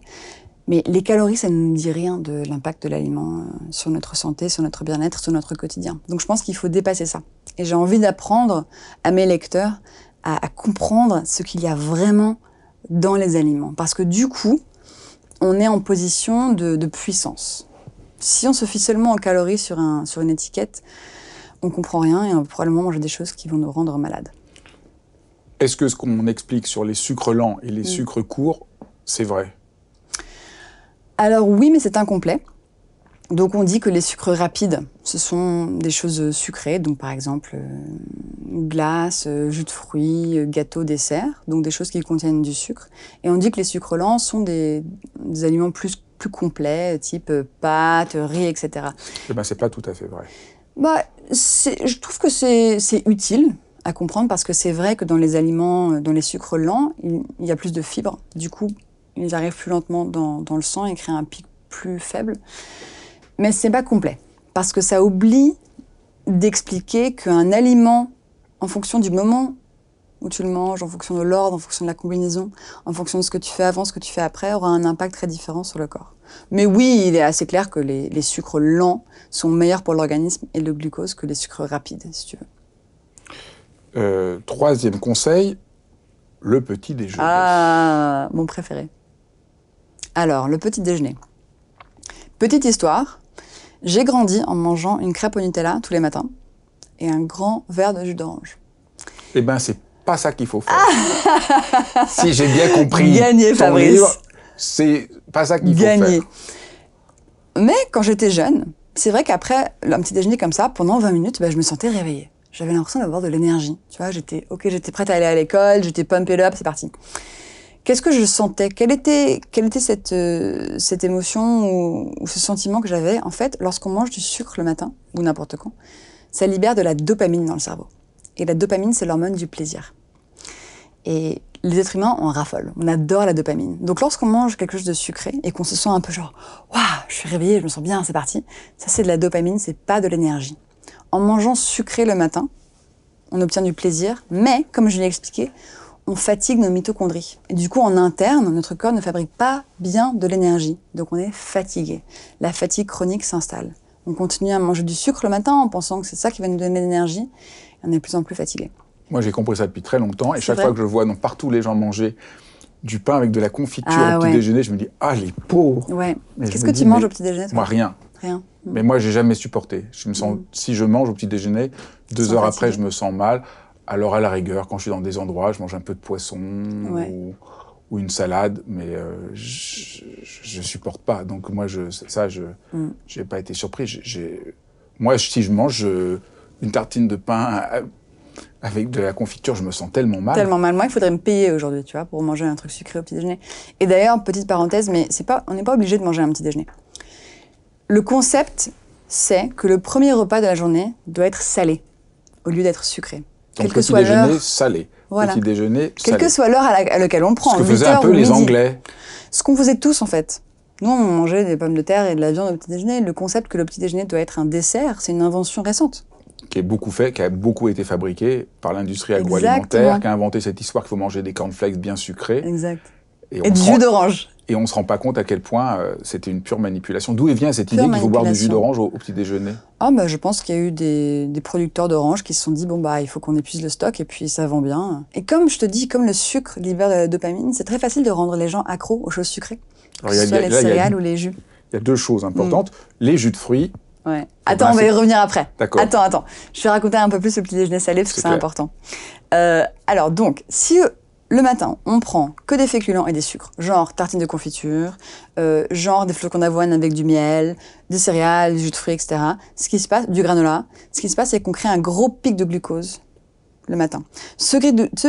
Mais les calories, ça ne nous dit rien de l'impact de l'aliment euh, sur notre santé, sur notre bien-être, sur notre quotidien. Donc je pense qu'il faut dépasser ça. Et j'ai envie d'apprendre à mes lecteurs à, comprendre ce qu'il y a vraiment dans les aliments. Parce que du coup, on est en position de, puissance. Si on se fie seulement aux calories sur, une étiquette, on comprend rien et euh, on va probablement manger des choses qui vont nous rendre malades. Est-ce que ce qu'on explique sur les sucres lents et les mm. sucres courts, c'est vrai alors oui, mais c'est incomplet. Donc on dit que les sucres rapides, ce sont des choses sucrées, donc par exemple euh, glace, euh, jus de fruits, euh, gâteaux, dessert donc des choses qui contiennent du sucre. Et on dit que les sucres lents sont des, aliments plus, complets, type pâtes, riz, etc. Eh ben c'est pas tout à fait vrai. Bah, je trouve que c'est utile à comprendre parce que c'est vrai que dans les aliments, dans les sucres lents, il, il y a plus de fibres. Du coup, ils arrivent plus lentement dans, le sang et créent un pic plus faible. Mais c'est pas complet, parce que ça oublie d'expliquer qu'un aliment, en fonction du moment où tu le manges, en fonction de l'ordre, en fonction de la combinaison, en fonction de ce que tu fais avant, ce que tu fais après, aura un impact très différent sur le corps. Mais oui, il est assez clair que les, sucres lents sont meilleurs pour l'organisme et le glucose que les sucres rapides, si tu veux. Euh, troisième conseil, le petit déjeuner. Ah, mon préféré. Alors, le petit déjeuner. Petite histoire, j'ai grandi en mangeant une crêpe au Nutella tous les matins et un grand verre de jus d'orange. Eh ben, c'est pas ça qu'il faut faire. Ah. si j'ai bien compris. Gagner, Fabrice. C'est pas ça qu'il faut faire. Mais quand j'étais jeune, c'est vrai qu'après un petit déjeuner comme ça, pendant 20 minutes, ben, je me sentais réveillée. J'avais l'impression d'avoir de l'énergie. Tu vois, j'étais OK, j'étais prête à aller à l'école, j'étais pumped up, c'est parti. Qu'est-ce que je sentais Quelle était, euh, cette, émotion ou, ou, ce sentiment que j'avais En fait, lorsqu'on mange du sucre le matin, ou n'importe quand, ça libère de la dopamine dans le cerveau. Et la dopamine, c'est l'hormone du plaisir. Et les êtres humains, on raffole, on adore la dopamine. Donc lorsqu'on mange quelque chose de sucré et qu'on se sent un peu genre « Waouh, je suis réveillée, je me sens bien, c'est parti », ça c'est de la dopamine, c'est pas de l'énergie. En mangeant sucré le matin, on obtient du plaisir, mais, comme je l'ai expliqué, on fatigue nos mitochondries. Et du coup, en interne, notre corps ne fabrique pas bien de l'énergie. Donc on est fatigué. La fatigue chronique s'installe. On continue à manger du sucre le matin en pensant que c'est ça qui va nous donner de l'énergie. On est de plus en plus fatigué. Moi, j'ai compris ça depuis très longtemps. Et chaque fois que je vois donc, partout les gens manger du pain avec de la confiture ah au petit déjeuner, je me dis Ah, les pauvres ouais. Qu'est-ce que tu manges au petit déjeuner Moi, rien. Rien. Mais moi, j'ai jamais supporté. Mm. Si je mange au petit déjeuner, deux heures après, je me sens mal. Alors à la rigueur, quand je suis dans des endroits, je mange un peu de poisson ou, une salade, mais euh, je, ne supporte pas. Donc moi, je, ça, je n'ai mm. pas été surpris. moi, si je mange une tartine de pain euh, avec de la confiture, je me sens tellement mal. Tellement mal. Moi, il faudrait me payer aujourd'hui, tu vois, pour manger un truc sucré au petit déjeuner. Et d'ailleurs, petite parenthèse, mais pas, on n'est pas obligé de manger un petit déjeuner. Le concept, c'est que le premier repas de la journée doit être salé au lieu d'être sucré. Donc, petit déjeuner salé. Voilà. Petit déjeuner salé. Quelle que soit l'heure à, laquelle on prend. Ce que faisaient un peu les Anglais. Ce qu'on faisait tous, en fait. Nous, on mangeait des pommes de terre et de la viande au petit déjeuner. Le concept que le petit déjeuner doit être un dessert, c'est une invention récente. Qui est beaucoup fait, qui a beaucoup été fabriqué par l'industrie agroalimentaire, qui a inventé cette histoire qu'il faut manger des cornflakes bien sucrés. Exact. et du jus d'orange. Et on ne se rend pas compte à quel point euh, c'était une pure manipulation. D'où vient cette idée qu'il faut boire du jus d'orange au, petit déjeuner Ah bah, je pense qu'il y a eu des, producteurs d'orange qui se sont dit bon bah il faut qu'on épuise le stock et puis ça vend bien. Et comme je te dis, comme le sucre libère de la dopamine, c'est très facile de rendre les gens accros aux choses sucrées, que ce soit les céréales ou les jus. Il y a deux choses importantes mm. les jus de fruits. Eh ben, attends, on va y revenir après. D'accord. Attends, attends. Je vais raconter un peu plus le petit déjeuner salé parce que c'est important. Euh, alors donc, si le matin, on prend que des féculents et des sucres, genre tartines de confiture, euh, genre des flocons d'avoine avec du miel, des céréales, du jus de fruits, etc. Ce qui se passe, du granola, ce qui se passe, c'est qu'on crée un gros pic de glucose le matin. Ce,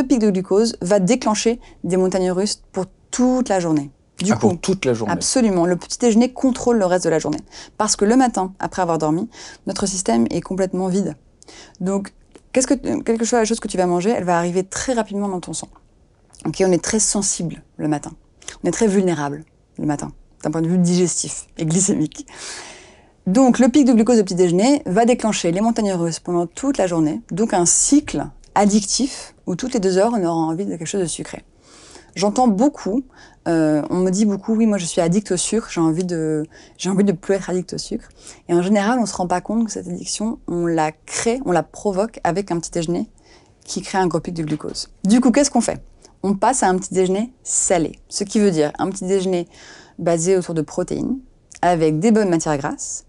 pic de glucose va déclencher des montagnes russes pour toute la journée. Du ah, coup, toute la journée. Absolument. Le petit déjeuner contrôle le reste de la journée. Parce que le matin, après avoir dormi, notre système est complètement vide. Donc, qu'est-ce que, quelque chose, la chose que tu vas manger, elle va arriver très rapidement dans ton sang on est très sensible le matin. On est très vulnérable le matin, d'un point de vue digestif et glycémique. Donc, le pic de glucose au petit déjeuner va déclencher les montagnes russes pendant toute la journée, donc un cycle addictif où toutes les deux heures, on aura envie de quelque chose de sucré. J'entends beaucoup, euh, on me dit beaucoup, oui, moi je suis addict au sucre, j'ai envie de, j'ai envie de plus être addict au sucre. Et en général, on se rend pas compte que cette addiction, on la crée, on la provoque avec un petit déjeuner qui crée un gros pic de glucose. Du coup, qu'est-ce qu'on fait on passe à un petit déjeuner salé. Ce qui veut dire un petit déjeuner basé autour de protéines, avec des bonnes matières grasses.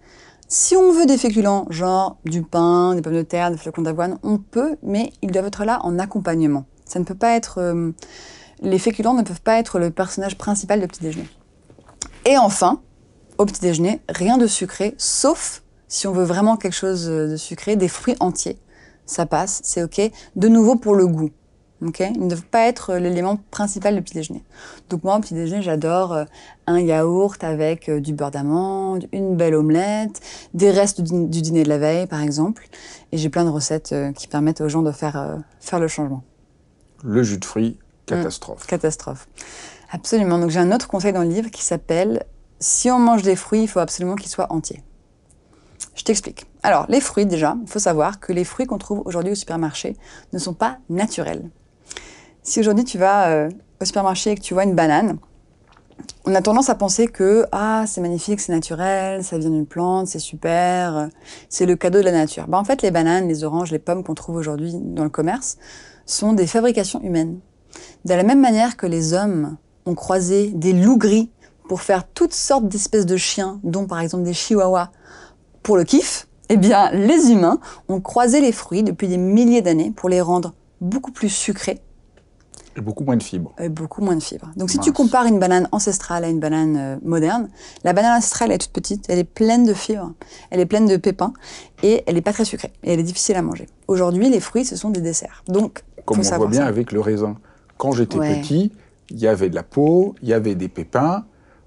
Si on veut des féculents, genre du pain, des pommes de terre, des flocons d'avoine, on peut, mais ils doivent être là en accompagnement. Ça ne peut pas être... Euh, les féculents ne peuvent pas être le personnage principal du petit déjeuner. Et enfin, au petit déjeuner, rien de sucré, sauf si on veut vraiment quelque chose de sucré, des fruits entiers. Ça passe, c'est ok. De nouveau pour le goût. Okay Ils ne doivent pas être euh, l'élément principal du petit-déjeuner. Donc moi, au petit-déjeuner, j'adore euh, un yaourt avec euh, du beurre d'amande, une belle omelette, des restes du dîner de la veille, par exemple. Et j'ai plein de recettes qui permettent aux gens de faire, faire le changement. Le jus de fruits, mm. catastrophe. catastrophe. Absolument. Donc j'ai un autre conseil dans le livre qui s'appelle « Si on mange des fruits, il faut absolument qu'ils soient entiers ». Je t'explique. Alors, les fruits, déjà, il faut savoir que les fruits qu'on trouve aujourd'hui au supermarché ne sont pas naturels si aujourd'hui tu vas euh, au supermarché et que tu vois une banane, on a tendance à penser que ah c'est magnifique, c'est naturel, ça vient d'une plante, c'est super, c'est le cadeau de la nature. Bah en fait, les bananes, les oranges, les pommes qu'on trouve aujourd'hui dans le commerce sont des fabrications humaines. De la même manière que les hommes ont croisé des loups gris pour faire toutes sortes d'espèces de chiens, dont par exemple des chihuahuas, pour le kiff, eh bien les humains ont croisé les fruits depuis des milliers d'années pour les rendre beaucoup plus sucrés beaucoup moins de fibres. Et beaucoup moins de fibres. Donc, si tu compares une banane ancestrale à une banane euh, moderne, la banane ancestrale est toute petite, elle est pleine de fibres, elle est pleine de pépins et elle n'est pas très sucrée et elle est difficile à manger. Aujourd'hui, les fruits, ce sont des desserts. Donc, comme on voit bien avec le raisin. Quand j'étais petit, il y avait de la peau, il y avait des pépins.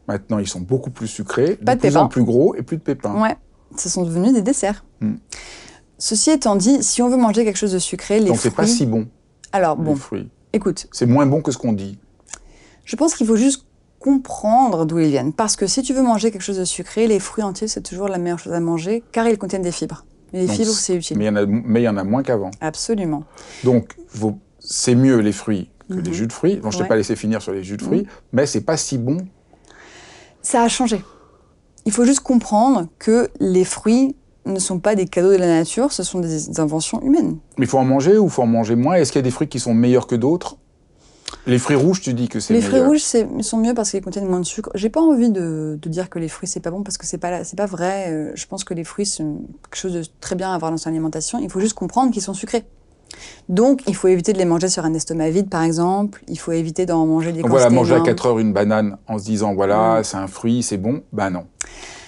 Maintenant, ils sont beaucoup plus sucrés, de, plus plus gros et plus de pépins. Ouais, ce sont devenus des desserts. Hmm. Ceci étant dit, si on veut manger quelque chose de sucré, les Donc, fruits. Donc, c'est pas si bon. Alors, bon. fruits. C'est moins bon que ce qu'on dit. Je pense qu'il faut juste comprendre d'où ils viennent. Parce que si tu veux manger quelque chose de sucré, les fruits entiers, c'est toujours la meilleure chose à manger, car ils contiennent des fibres. Mais les fibres, c'est utile. Mais il y, en a moins qu'avant. Absolument. Donc, c'est mieux les fruits que les mhm. jus de fruits. je ne t'ai pas laissé finir sur les jus de fruits, mhm. mais c'est pas si bon. Ça a changé. Il faut juste comprendre que les fruits ne sont pas des cadeaux de la nature, ce sont des inventions humaines. Mais il faut en manger ou il faut en manger moins Est-ce qu'il y a des fruits qui sont meilleurs que d'autres les fruits rouges, tu dis que c'est Les fruits rouges sont mieux parce qu'ils contiennent moins de sucre. J'ai pas envie de, dire que les fruits c'est pas bon parce que c'est pas c'est pas vrai. Euh, je pense que les fruits c'est quelque chose de très bien à avoir dans son alimentation. Il faut juste comprendre qu'ils sont sucrés. Donc, il faut éviter de les manger sur un estomac vide, par exemple. Il faut éviter d'en manger des. Donc voilà, manger à 4 heures une banane en se disant voilà, mmh. c'est un fruit, c'est bon. ben non.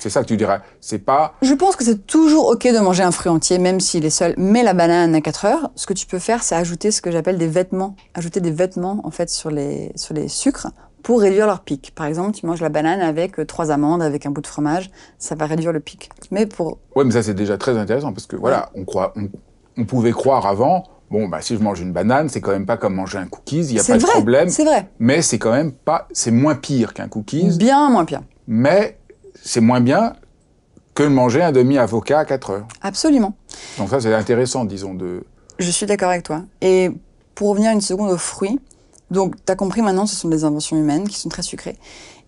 C'est ça que tu dirais. C'est pas. Je pense que c'est toujours OK de manger un fruit entier, même s'il est seul. mais la banane à 4 heures. Ce que tu peux faire, c'est ajouter ce que j'appelle des vêtements. Ajouter des vêtements, en fait, sur les, sur les sucres pour réduire leur pic. Par exemple, tu manges la banane avec euh, trois amandes, avec un bout de fromage, ça va réduire le pic. Mais pour. Oui, mais ça, c'est déjà très intéressant parce que voilà, on, croit, on, pouvait croire avant bon, bah, si je mange une banane, c'est quand même pas comme manger un cookies, il n'y a pas de problème. C'est vrai. Mais c'est quand même pas, c'est moins pire qu'un cookies. Bien moins pire. Mais c'est moins bien que de manger un demi-avocat à 4 heures. Absolument. Donc ça, c'est intéressant, disons, de... Je suis d'accord avec toi. Et pour revenir une seconde aux fruits, donc tu as compris maintenant, ce sont des inventions humaines qui sont très sucrées.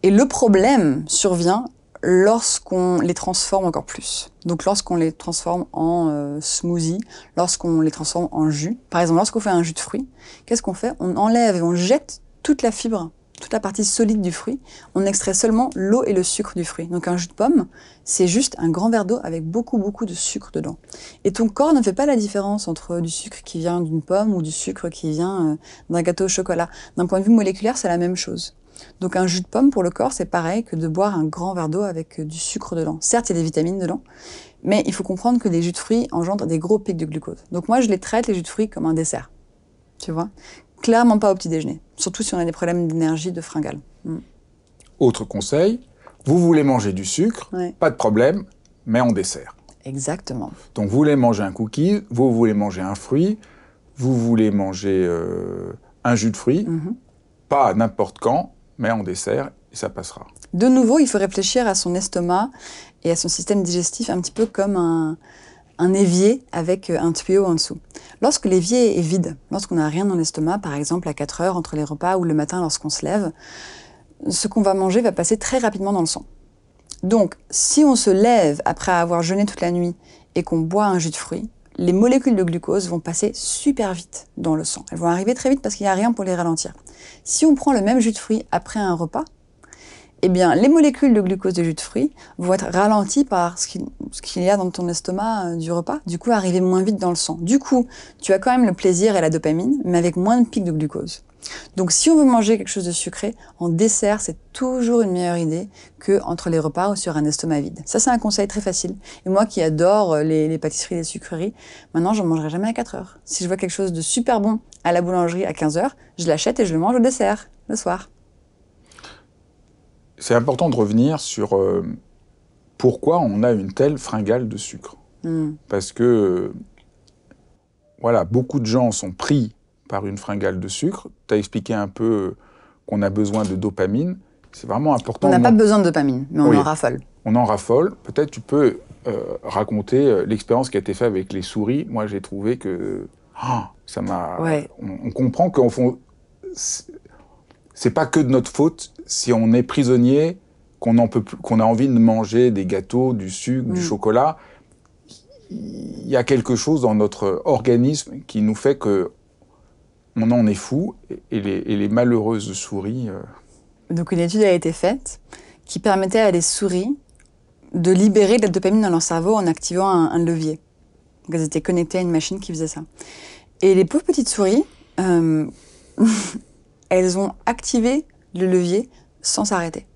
Et le problème survient lorsqu'on les transforme encore plus. Donc lorsqu'on les transforme en euh, smoothie, lorsqu'on les transforme en jus. Par exemple, lorsqu'on fait un jus de fruits, qu'est-ce qu'on fait On enlève et on jette toute la fibre toute la partie solide du fruit, on extrait seulement l'eau et le sucre du fruit. Donc un jus de pomme, c'est juste un grand verre d'eau avec beaucoup beaucoup de sucre dedans. Et ton corps ne fait pas la différence entre du sucre qui vient d'une pomme ou du sucre qui vient euh, d'un gâteau au chocolat. D'un point de vue moléculaire, c'est la même chose. Donc un jus de pomme pour le corps, c'est pareil que de boire un grand verre d'eau avec euh, du sucre dedans. Certes, il y a des vitamines dedans, mais il faut comprendre que les jus de fruits engendrent des gros pics de glucose. Donc moi, je les traite, les jus de fruits, comme un dessert. Tu vois Clairement pas au petit déjeuner, surtout si on a des problèmes d'énergie, de fringales. Mm. Autre conseil, vous voulez manger du sucre, pas de problème, mais en dessert. Exactement. Donc vous voulez manger un cookie, vous voulez manger un fruit, vous voulez manger euh, un jus de fruit, mhm. pas n'importe quand, mais en dessert, et ça passera. De nouveau, il faut réfléchir à son estomac et à son système digestif un petit peu comme un, un évier avec euh, un tuyau en dessous. Lorsque l'évier est vide, lorsqu'on n'a rien dans l'estomac, par exemple à 4 heures entre les repas ou le matin lorsqu'on se lève, ce qu'on va manger va passer très rapidement dans le sang. Donc, si on se lève après avoir jeûné toute la nuit et qu'on boit un jus de fruits, les molécules de glucose vont passer super vite dans le sang. Elles vont arriver très vite parce qu'il n'y a rien pour les ralentir. Si on prend le même jus de fruits après un repas, eh bien, les molécules de glucose de jus de fruits vont être ralenties par ce qu'il y a dans ton estomac euh, du repas, du coup arriver moins vite dans le sang. Du coup, tu as quand même le plaisir et la dopamine, mais avec moins de pics de glucose. Donc si on veut manger quelque chose de sucré, en dessert, c'est toujours une meilleure idée qu'entre les repas ou sur un estomac vide. Ça, c'est un conseil très facile. Et moi qui adore euh, les, les pâtisseries, les sucreries, maintenant, ne mangerai jamais à 4 heures. Si je vois quelque chose de super bon à la boulangerie à 15 heures, je l'achète et je le mange au dessert, le soir c'est important de revenir sur euh, pourquoi on a une telle fringale de sucre. Hmm. Parce que, euh, voilà, beaucoup de gens sont pris par une fringale de sucre. Tu as expliqué un peu euh, qu'on a besoin de dopamine. C'est vraiment important. On n'a pas besoin de dopamine, mais on en raffole. On en raffole. Peut-être tu peux raconter l'expérience qui a été faite avec les souris. Moi, j'ai trouvé que oh, ça m'a. On, comprend qu'en fond c'est pas que de notre faute si on est prisonnier, qu'on peut qu'on a envie de manger des gâteaux, du sucre, du mm. chocolat. Il y a quelque chose dans notre organisme qui nous fait que on en est fou et les, malheureuses souris. Euh, Donc une étude a été faite qui permettait à des souris de libérer de la dopamine dans leur cerveau en activant un, levier. Donc elles étaient connectées à une machine qui faisait ça. Et les pauvres petites souris, euh, elles ont activé le levier sans s'arrêter.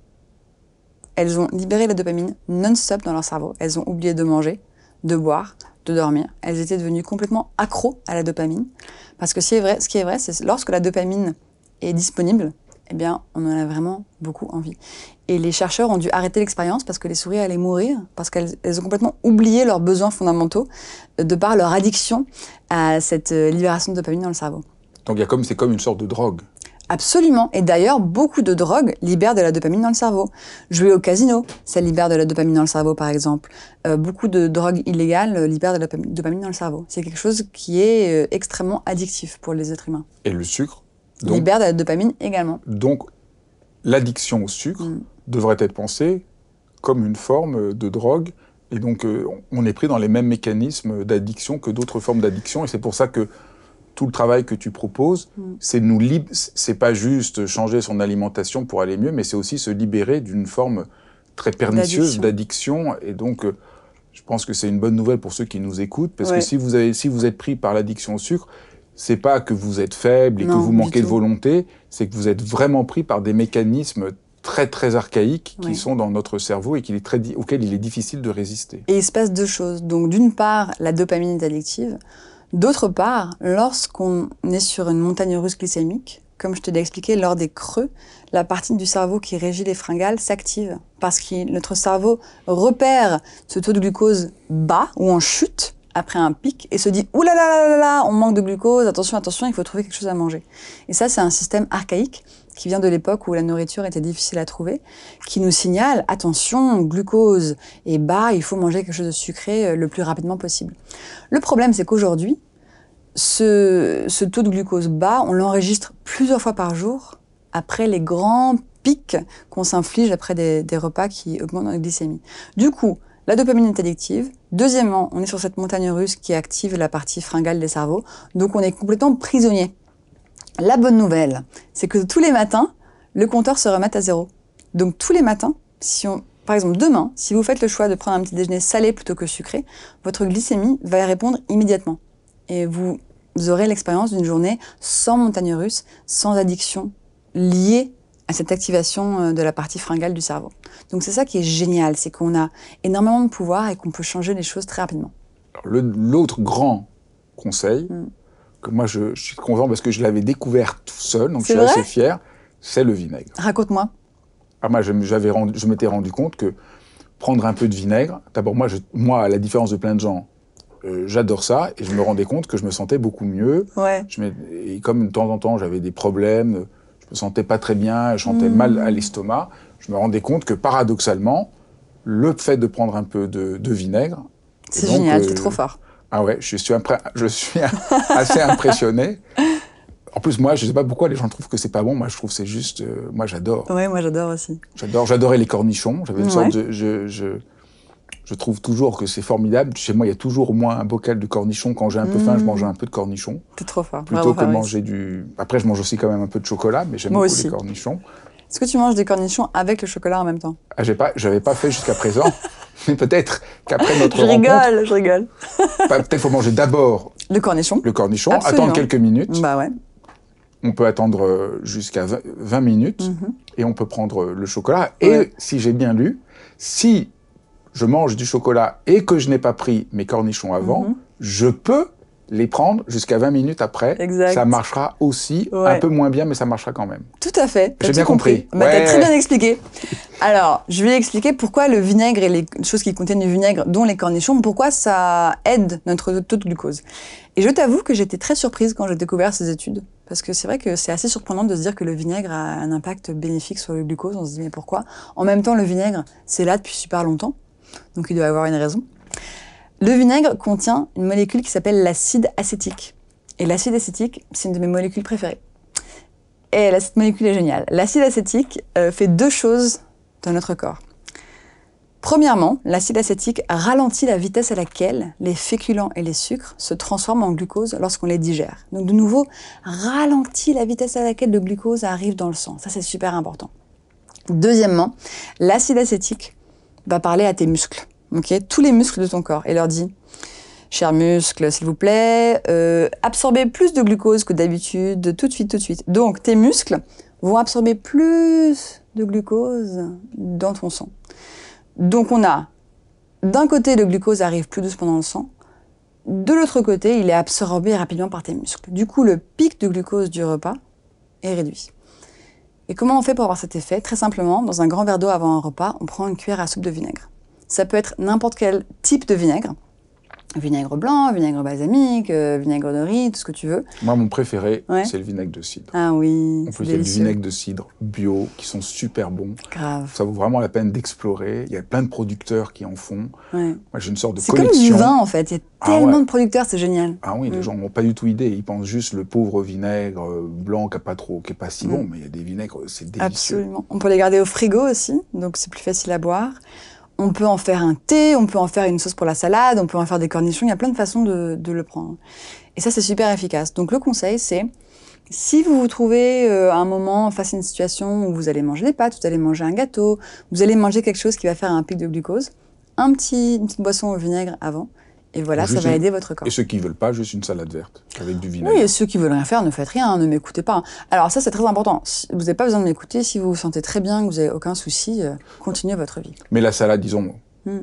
Elles ont libéré la dopamine non-stop dans leur cerveau. Elles ont oublié de manger, de boire, de dormir. Elles étaient devenues complètement accro à la dopamine. Parce que ce qui est vrai, ce qui lorsque la dopamine est disponible, eh bien, on en a vraiment beaucoup envie. Et les chercheurs ont dû arrêter l'expérience parce que les souris allaient mourir, parce qu'elles ont complètement oublié leurs besoins fondamentaux euh, de par leur addiction à cette euh, libération de dopamine dans le cerveau. Donc, c'est comme une sorte de drogue. Absolument. Et d'ailleurs, beaucoup de drogues libèrent de la dopamine dans le cerveau. Jouer au casino, ça libère de la dopamine dans le cerveau, par exemple. Euh, beaucoup de drogues illégales euh, libèrent de la dopamine dans le cerveau. C'est quelque chose qui est euh, extrêmement addictif pour les êtres humains. Et le sucre donc, libère de la dopamine également. Donc, l'addiction au sucre mm. devrait être pensée comme une forme de drogue. Et donc, on est pris dans les mêmes mécanismes d'addiction que d'autres formes d'addiction. Et c'est pour ça que tout le travail que tu proposes, mm. c'est nous c'est pas juste changer son alimentation pour aller mieux, mais c'est aussi se libérer d'une forme très pernicieuse d'addiction. Et donc, euh, je pense que c'est une bonne nouvelle pour ceux qui nous écoutent, parce que si vous, avez, si vous êtes pris par l'addiction au sucre, c'est pas que vous êtes faible et que vous manquez de volonté, c'est que vous êtes vraiment pris par des mécanismes très très archaïques qui sont dans notre cerveau et est très auxquels il est difficile de résister. Et il se passe deux choses. Donc d'une part, la dopamine est addictive. D'autre part, lorsqu'on est sur une montagne russe glycémique, comme je te l'ai expliqué, lors des creux, la partie du cerveau qui régit les fringales s'active parce que notre cerveau repère ce taux de glucose bas ou en chute après un pic et se dit « Ouh là là là là, on manque de glucose, attention, attention, il faut trouver quelque chose à manger ». Et ça, c'est un système archaïque qui vient de l'époque où la nourriture était difficile à trouver, qui nous signale attention, glucose est bas, il faut manger quelque chose de sucré euh, le plus rapidement possible. Le problème, c'est qu'aujourd'hui, ce, taux de glucose bas, on l'enregistre plusieurs fois par jour après les grands pics qu'on s'inflige après des, repas qui augmentent la glycémie. Du coup, la dopamine est addictive. Deuxièmement, on est sur cette montagne russe qui active la partie fringale des cerveaux. Donc on est complètement prisonnier la bonne nouvelle, c'est que tous les matins, le compteur se remet à zéro. Donc tous les matins, si on, par exemple demain, si vous faites le choix de prendre un petit déjeuner salé plutôt que sucré, votre glycémie va y répondre immédiatement. Et vous aurez l'expérience d'une journée sans montagne russe, sans addiction, liée à cette activation euh, de la partie fringale du cerveau. Donc c'est ça qui est génial, c'est qu'on a énormément de pouvoir et qu'on peut changer les choses très rapidement. L'autre grand conseil, hmm que moi je, suis content parce que je l'avais découvert tout seul, donc je suis assez fier, c'est le vinaigre. Raconte-moi. Ah, moi, j'avais je m'étais rendu compte que prendre un peu de vinaigre, d'abord, moi, moi, à la différence de plein de gens, euh, j'adore ça et je me rendais compte que je me sentais beaucoup mieux. Ouais. Je et comme de temps en temps, j'avais des problèmes, je me sentais pas très bien, je sentais mal mmh. à l'estomac, je me rendais compte que paradoxalement, le fait de prendre un peu de, vinaigre. C'est génial, c'est euh, trop fort ah ouais, je suis, je suis assez impressionné. En plus, moi, je sais pas pourquoi les gens trouvent que c'est pas bon. Moi, je trouve c'est juste. Euh, moi, j'adore. Ouais, moi, j'adore aussi. J'adore. J'adorais les cornichons. J'avais une sorte de. Je, je, je, trouve toujours que c'est formidable. Chez moi, il y a toujours au moins un bocal de cornichons. Quand j'ai un peu faim, je mmh. mange un peu de cornichons. T'es trop fort. Plutôt que de manger du. Après, je mange aussi quand même un peu de chocolat, mais j'aime beaucoup aussi. les cornichons. Est-ce que tu manges des cornichons avec le chocolat en même temps ah, n'avais pas, j'avais pas fait jusqu'à présent. Mais peut-être qu'après notre je Rigole, je rigole, bah, peut-être faut manger d'abord... Le cornichon. Le cornichon, attendre quelques minutes. Bah ouais. On peut attendre euh, jusqu'à 20 minutes mhm. et on peut prendre euh, le chocolat. Et si j'ai bien lu, si je mange du chocolat et que je n'ai pas pris mes cornichons avant, mhm. je peux les prendre jusqu'à 20 minutes après. Ça marchera aussi, un peu moins bien, mais ça marchera quand même. Tout à fait. J'ai bien compris. compris. Bah, ouais. très bien expliqué. Alors, je vais expliquer pourquoi le vinaigre et les choses qui contiennent du vinaigre, dont les cornichons, pourquoi ça aide notre taux de glucose. Et je t'avoue que j'étais très surprise quand j'ai découvert ces études. Parce que c'est vrai que c'est assez surprenant de se dire que le vinaigre a un impact bénéfique sur le glucose. On se dit, mais pourquoi En même temps, le vinaigre, c'est là depuis super longtemps. Donc, il doit avoir une raison. Le vinaigre contient une molécule qui s'appelle l'acide acétique. Et l'acide acétique, c'est une de mes molécules préférées. Et cette molécule est géniale. L'acide acétique euh, fait deux choses dans notre corps. Premièrement, l'acide acétique ralentit la vitesse à laquelle les féculents et les sucres se transforment en glucose lorsqu'on les digère. Donc de nouveau, ralentit la vitesse à laquelle le glucose arrive dans le sang. Ça, c'est super important. Deuxièmement, l'acide acétique va parler à tes muscles tous les muscles de ton corps et leur dit Chers muscles, s'il vous plaît, euh, absorbez plus de glucose que d'habitude, tout de suite, tout de suite. Donc, tes muscles vont absorber plus de glucose dans ton sang. Donc, on a d'un côté, le glucose arrive plus doucement dans le sang. De l'autre côté, il est absorbé rapidement par tes muscles. Du coup, le pic de glucose du repas est réduit. Et comment on fait pour avoir cet effet Très simplement, dans un grand verre d'eau avant un repas, on prend une cuillère à soupe de vinaigre. Ça peut être n'importe quel type de vinaigre. Vinaigre blanc, vinaigre balsamique, euh, vinaigre de riz, tout ce que tu veux. Moi, mon préféré, c'est le vinaigre de cidre. Ah oui, plus, il y a du vinaigre de cidre bio qui sont super bons. Grave. Ça vaut vraiment la peine d'explorer. Il y a plein de producteurs qui en font. Ouais. Moi, j'ai une sorte de collection. C'est comme du vin, en fait. Il y a ah tellement de producteurs, c'est génial. Ah oui, les mm. gens n'ont pas du tout idée. Ils pensent juste le pauvre vinaigre euh, blanc qui n'est pas trop, qui est pas si mm. bon, mais il y a des vinaigres, c'est délicieux. Absolument. On peut les garder au frigo aussi, donc c'est plus facile à boire. On peut en faire un thé, on peut en faire une sauce pour la salade, on peut en faire des cornichons, il y a plein de façons de, le prendre. Et ça, c'est super efficace. Donc le conseil, c'est si vous vous trouvez euh, à un moment face à une situation où vous allez manger des pâtes, vous allez manger un gâteau, vous allez manger quelque chose qui va faire un pic de glucose, un petit, une petite boisson au vinaigre avant, et voilà, ça va aider votre corps. Et ceux qui ne veulent pas, juste une salade verte avec du vinaigre. Oui, et ceux qui veulent rien faire, ne faites rien, hein, ne m'écoutez pas. Alors ça, c'est très important. Vous n'avez pas besoin de m'écouter. Si vous vous sentez très bien, que vous n'avez aucun souci, euh, continuez votre vie. Mais la salade, disons, hmm.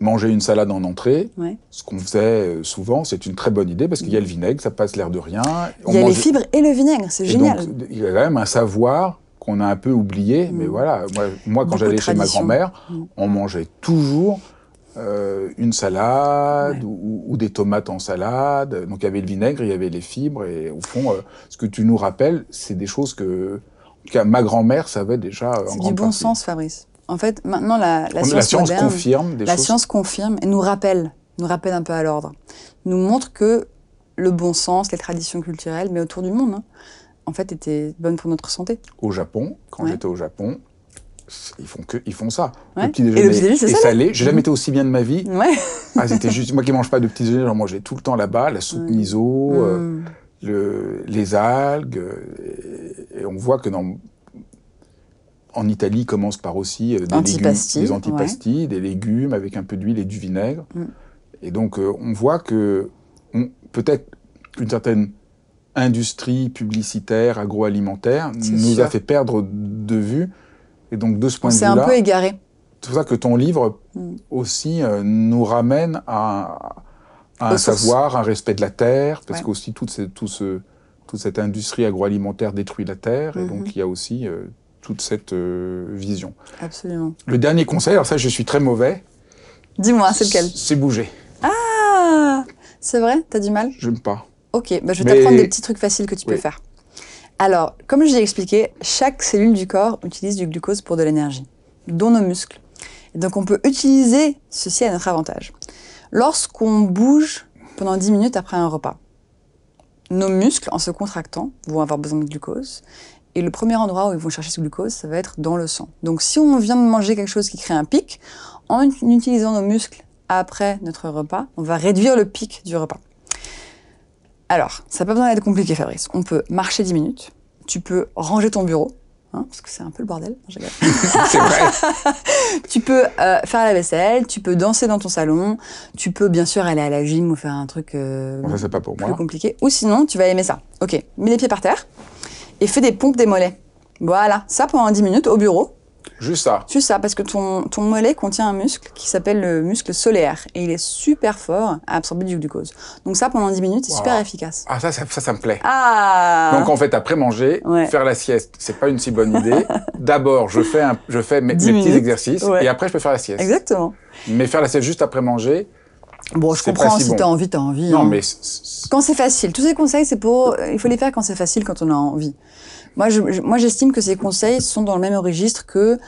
manger une salade en entrée, ce qu'on faisait euh, souvent, c'est une très bonne idée parce qu'il y a le vinaigre, ça passe l'air de rien. Il y a les fibres et le vinaigre, c'est génial. il y a quand même un savoir qu'on a un peu oublié, mais hmm. voilà. Moi, quand j'allais chez ma grand-mère, hmm. on mangeait toujours euh, une salade ou, des tomates en salade. Donc il y avait le vinaigre, il y avait les fibres. Et au fond, euh, ce que tu nous rappelles, c'est des choses que, ma grand-mère savait déjà euh, C'est du bon sens, Fabrice. En fait, maintenant, la, science, confirme des la science confirme et nous rappelle, nous rappelle un peu à l'ordre, nous montre que le bon sens, les traditions culturelles, mais autour du monde, hein, en fait, étaient bonnes pour notre santé. Au Japon, quand j'étais au Japon, ils font que ils font ça le petit déjeuner et le petit déjeuner, j'ai jamais été aussi bien de ma vie ouais. ah, c'était juste moi qui mange pas de petit déjeuner j'en moi j'ai tout le temps là-bas la soupe miso euh, hmm. les algues euh, et, on voit que en Italie ils commencent par aussi euh, des antipasti, des des légumes avec un peu d'huile et du vinaigre hmm. et donc on voit que peut-être une certaine industrie publicitaire agroalimentaire nous a fait perdre de vue et donc, de ce point là C'est un peu égaré. C'est pour ça que ton livre hmm. aussi euh, nous ramène à, à un savoir, un respect de la terre, parce que qu'aussi toute, tout ce, toute cette industrie agroalimentaire détruit la terre, et donc mhm. il y a aussi euh, toute cette euh, vision. Absolument. Le dernier conseil, alors ça je suis très mauvais. Dis-moi, c'est lequel C'est bouger. Ah C'est vrai T'as du mal Je J'aime pas. Ok, bah, je vais t'apprendre des petits trucs faciles que tu peux faire. Alors, comme je l'ai expliqué, chaque cellule du corps utilise du glucose pour de l'énergie, dont nos muscles. donc on peut utiliser ceci à notre avantage. Lorsqu'on bouge pendant 10 minutes après un repas, nos muscles, en se contractant, vont avoir besoin de glucose. Et le premier endroit où ils vont chercher ce glucose, ça va être dans le sang. Donc si on vient de manger quelque chose qui crée un pic, en utilisant nos muscles après notre repas, on va réduire le pic du repas. Alors, ça n'a pas besoin d'être compliqué, Fabrice. On peut marcher 10 minutes, tu peux ranger ton bureau, hein, parce que c'est un peu le bordel. c'est vrai. tu peux euh, faire la vaisselle, tu peux danser dans ton salon, tu peux bien sûr aller à la gym ou faire un truc euh, pas plus compliqué. Ou sinon, tu vas aimer ça. Ok, mets les pieds par terre et fais des pompes des mollets. Voilà, ça pendant 10 minutes au bureau. Juste ça. Juste ça, parce que ton, ton mollet contient un muscle qui s'appelle le muscle solaire et il est super fort à absorber du glucose. Donc ça, pendant 10 minutes, c'est super efficace. Ah, ça ça, ça, me plaît. Ah Donc en fait, après manger, faire la sieste, c'est pas une si bonne idée. D'abord, je fais, je fais mes, petits exercices et après, je peux faire la sieste. Exactement. Mais faire la sieste juste après manger, Bon, je comprends, si, t'as envie, t'as envie. Non, hein. mais... Quand c'est facile. Tous ces conseils, c'est pour... Il faut les faire quand c'est facile, quand on a envie. Moi, moi, j'estime que ces conseils sont dans le même registre que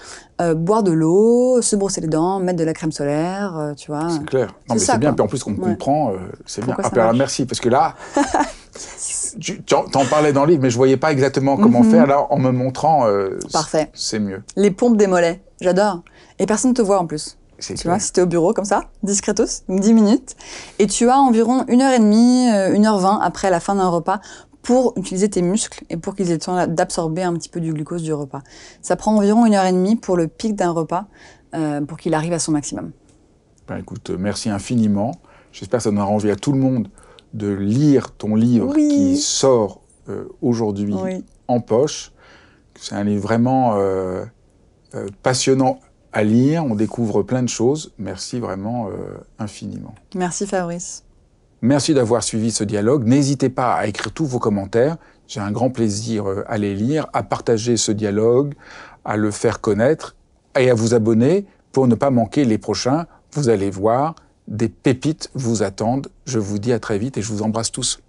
euh, boire de l'eau, se brosser les dents, mettre de la crème solaire, euh, tu vois. C'est clair. Non, mais c'est bien. Puis en plus, qu'on me comprend, euh, c'est bien. Ah, merci, parce que là, tu en, parlais dans le livre, mais je voyais pas exactement comment mhm. faire. Là, en me montrant, parfait. C'est mieux. Les pompes des mollets, j'adore. Et personne te voit en plus. Tu vois, si au bureau comme ça, discretos, 10 minutes, et tu as environ 1h30, 1h20 euh, après la fin d'un repas pour utiliser tes muscles et pour qu'ils aient le temps d'absorber un petit peu du glucose du repas. Ça prend environ 1h30 pour le pic d'un repas euh, pour qu'il arrive à son maximum. Bah, écoute, euh, merci infiniment. J'espère que ça donnera envie à tout le monde de lire ton livre qui sort aujourd'hui en poche. C'est un livre vraiment passionnant à lire, on découvre plein de choses. Merci vraiment euh, infiniment. Merci Fabrice. Merci d'avoir suivi ce dialogue. N'hésitez pas à écrire tous vos commentaires. J'ai un grand plaisir euh, à les lire, à partager ce dialogue, à le faire connaître et à vous abonner pour ne pas manquer les prochains. Vous allez voir, des pépites vous attendent. Je vous dis à très vite et je vous embrasse tous.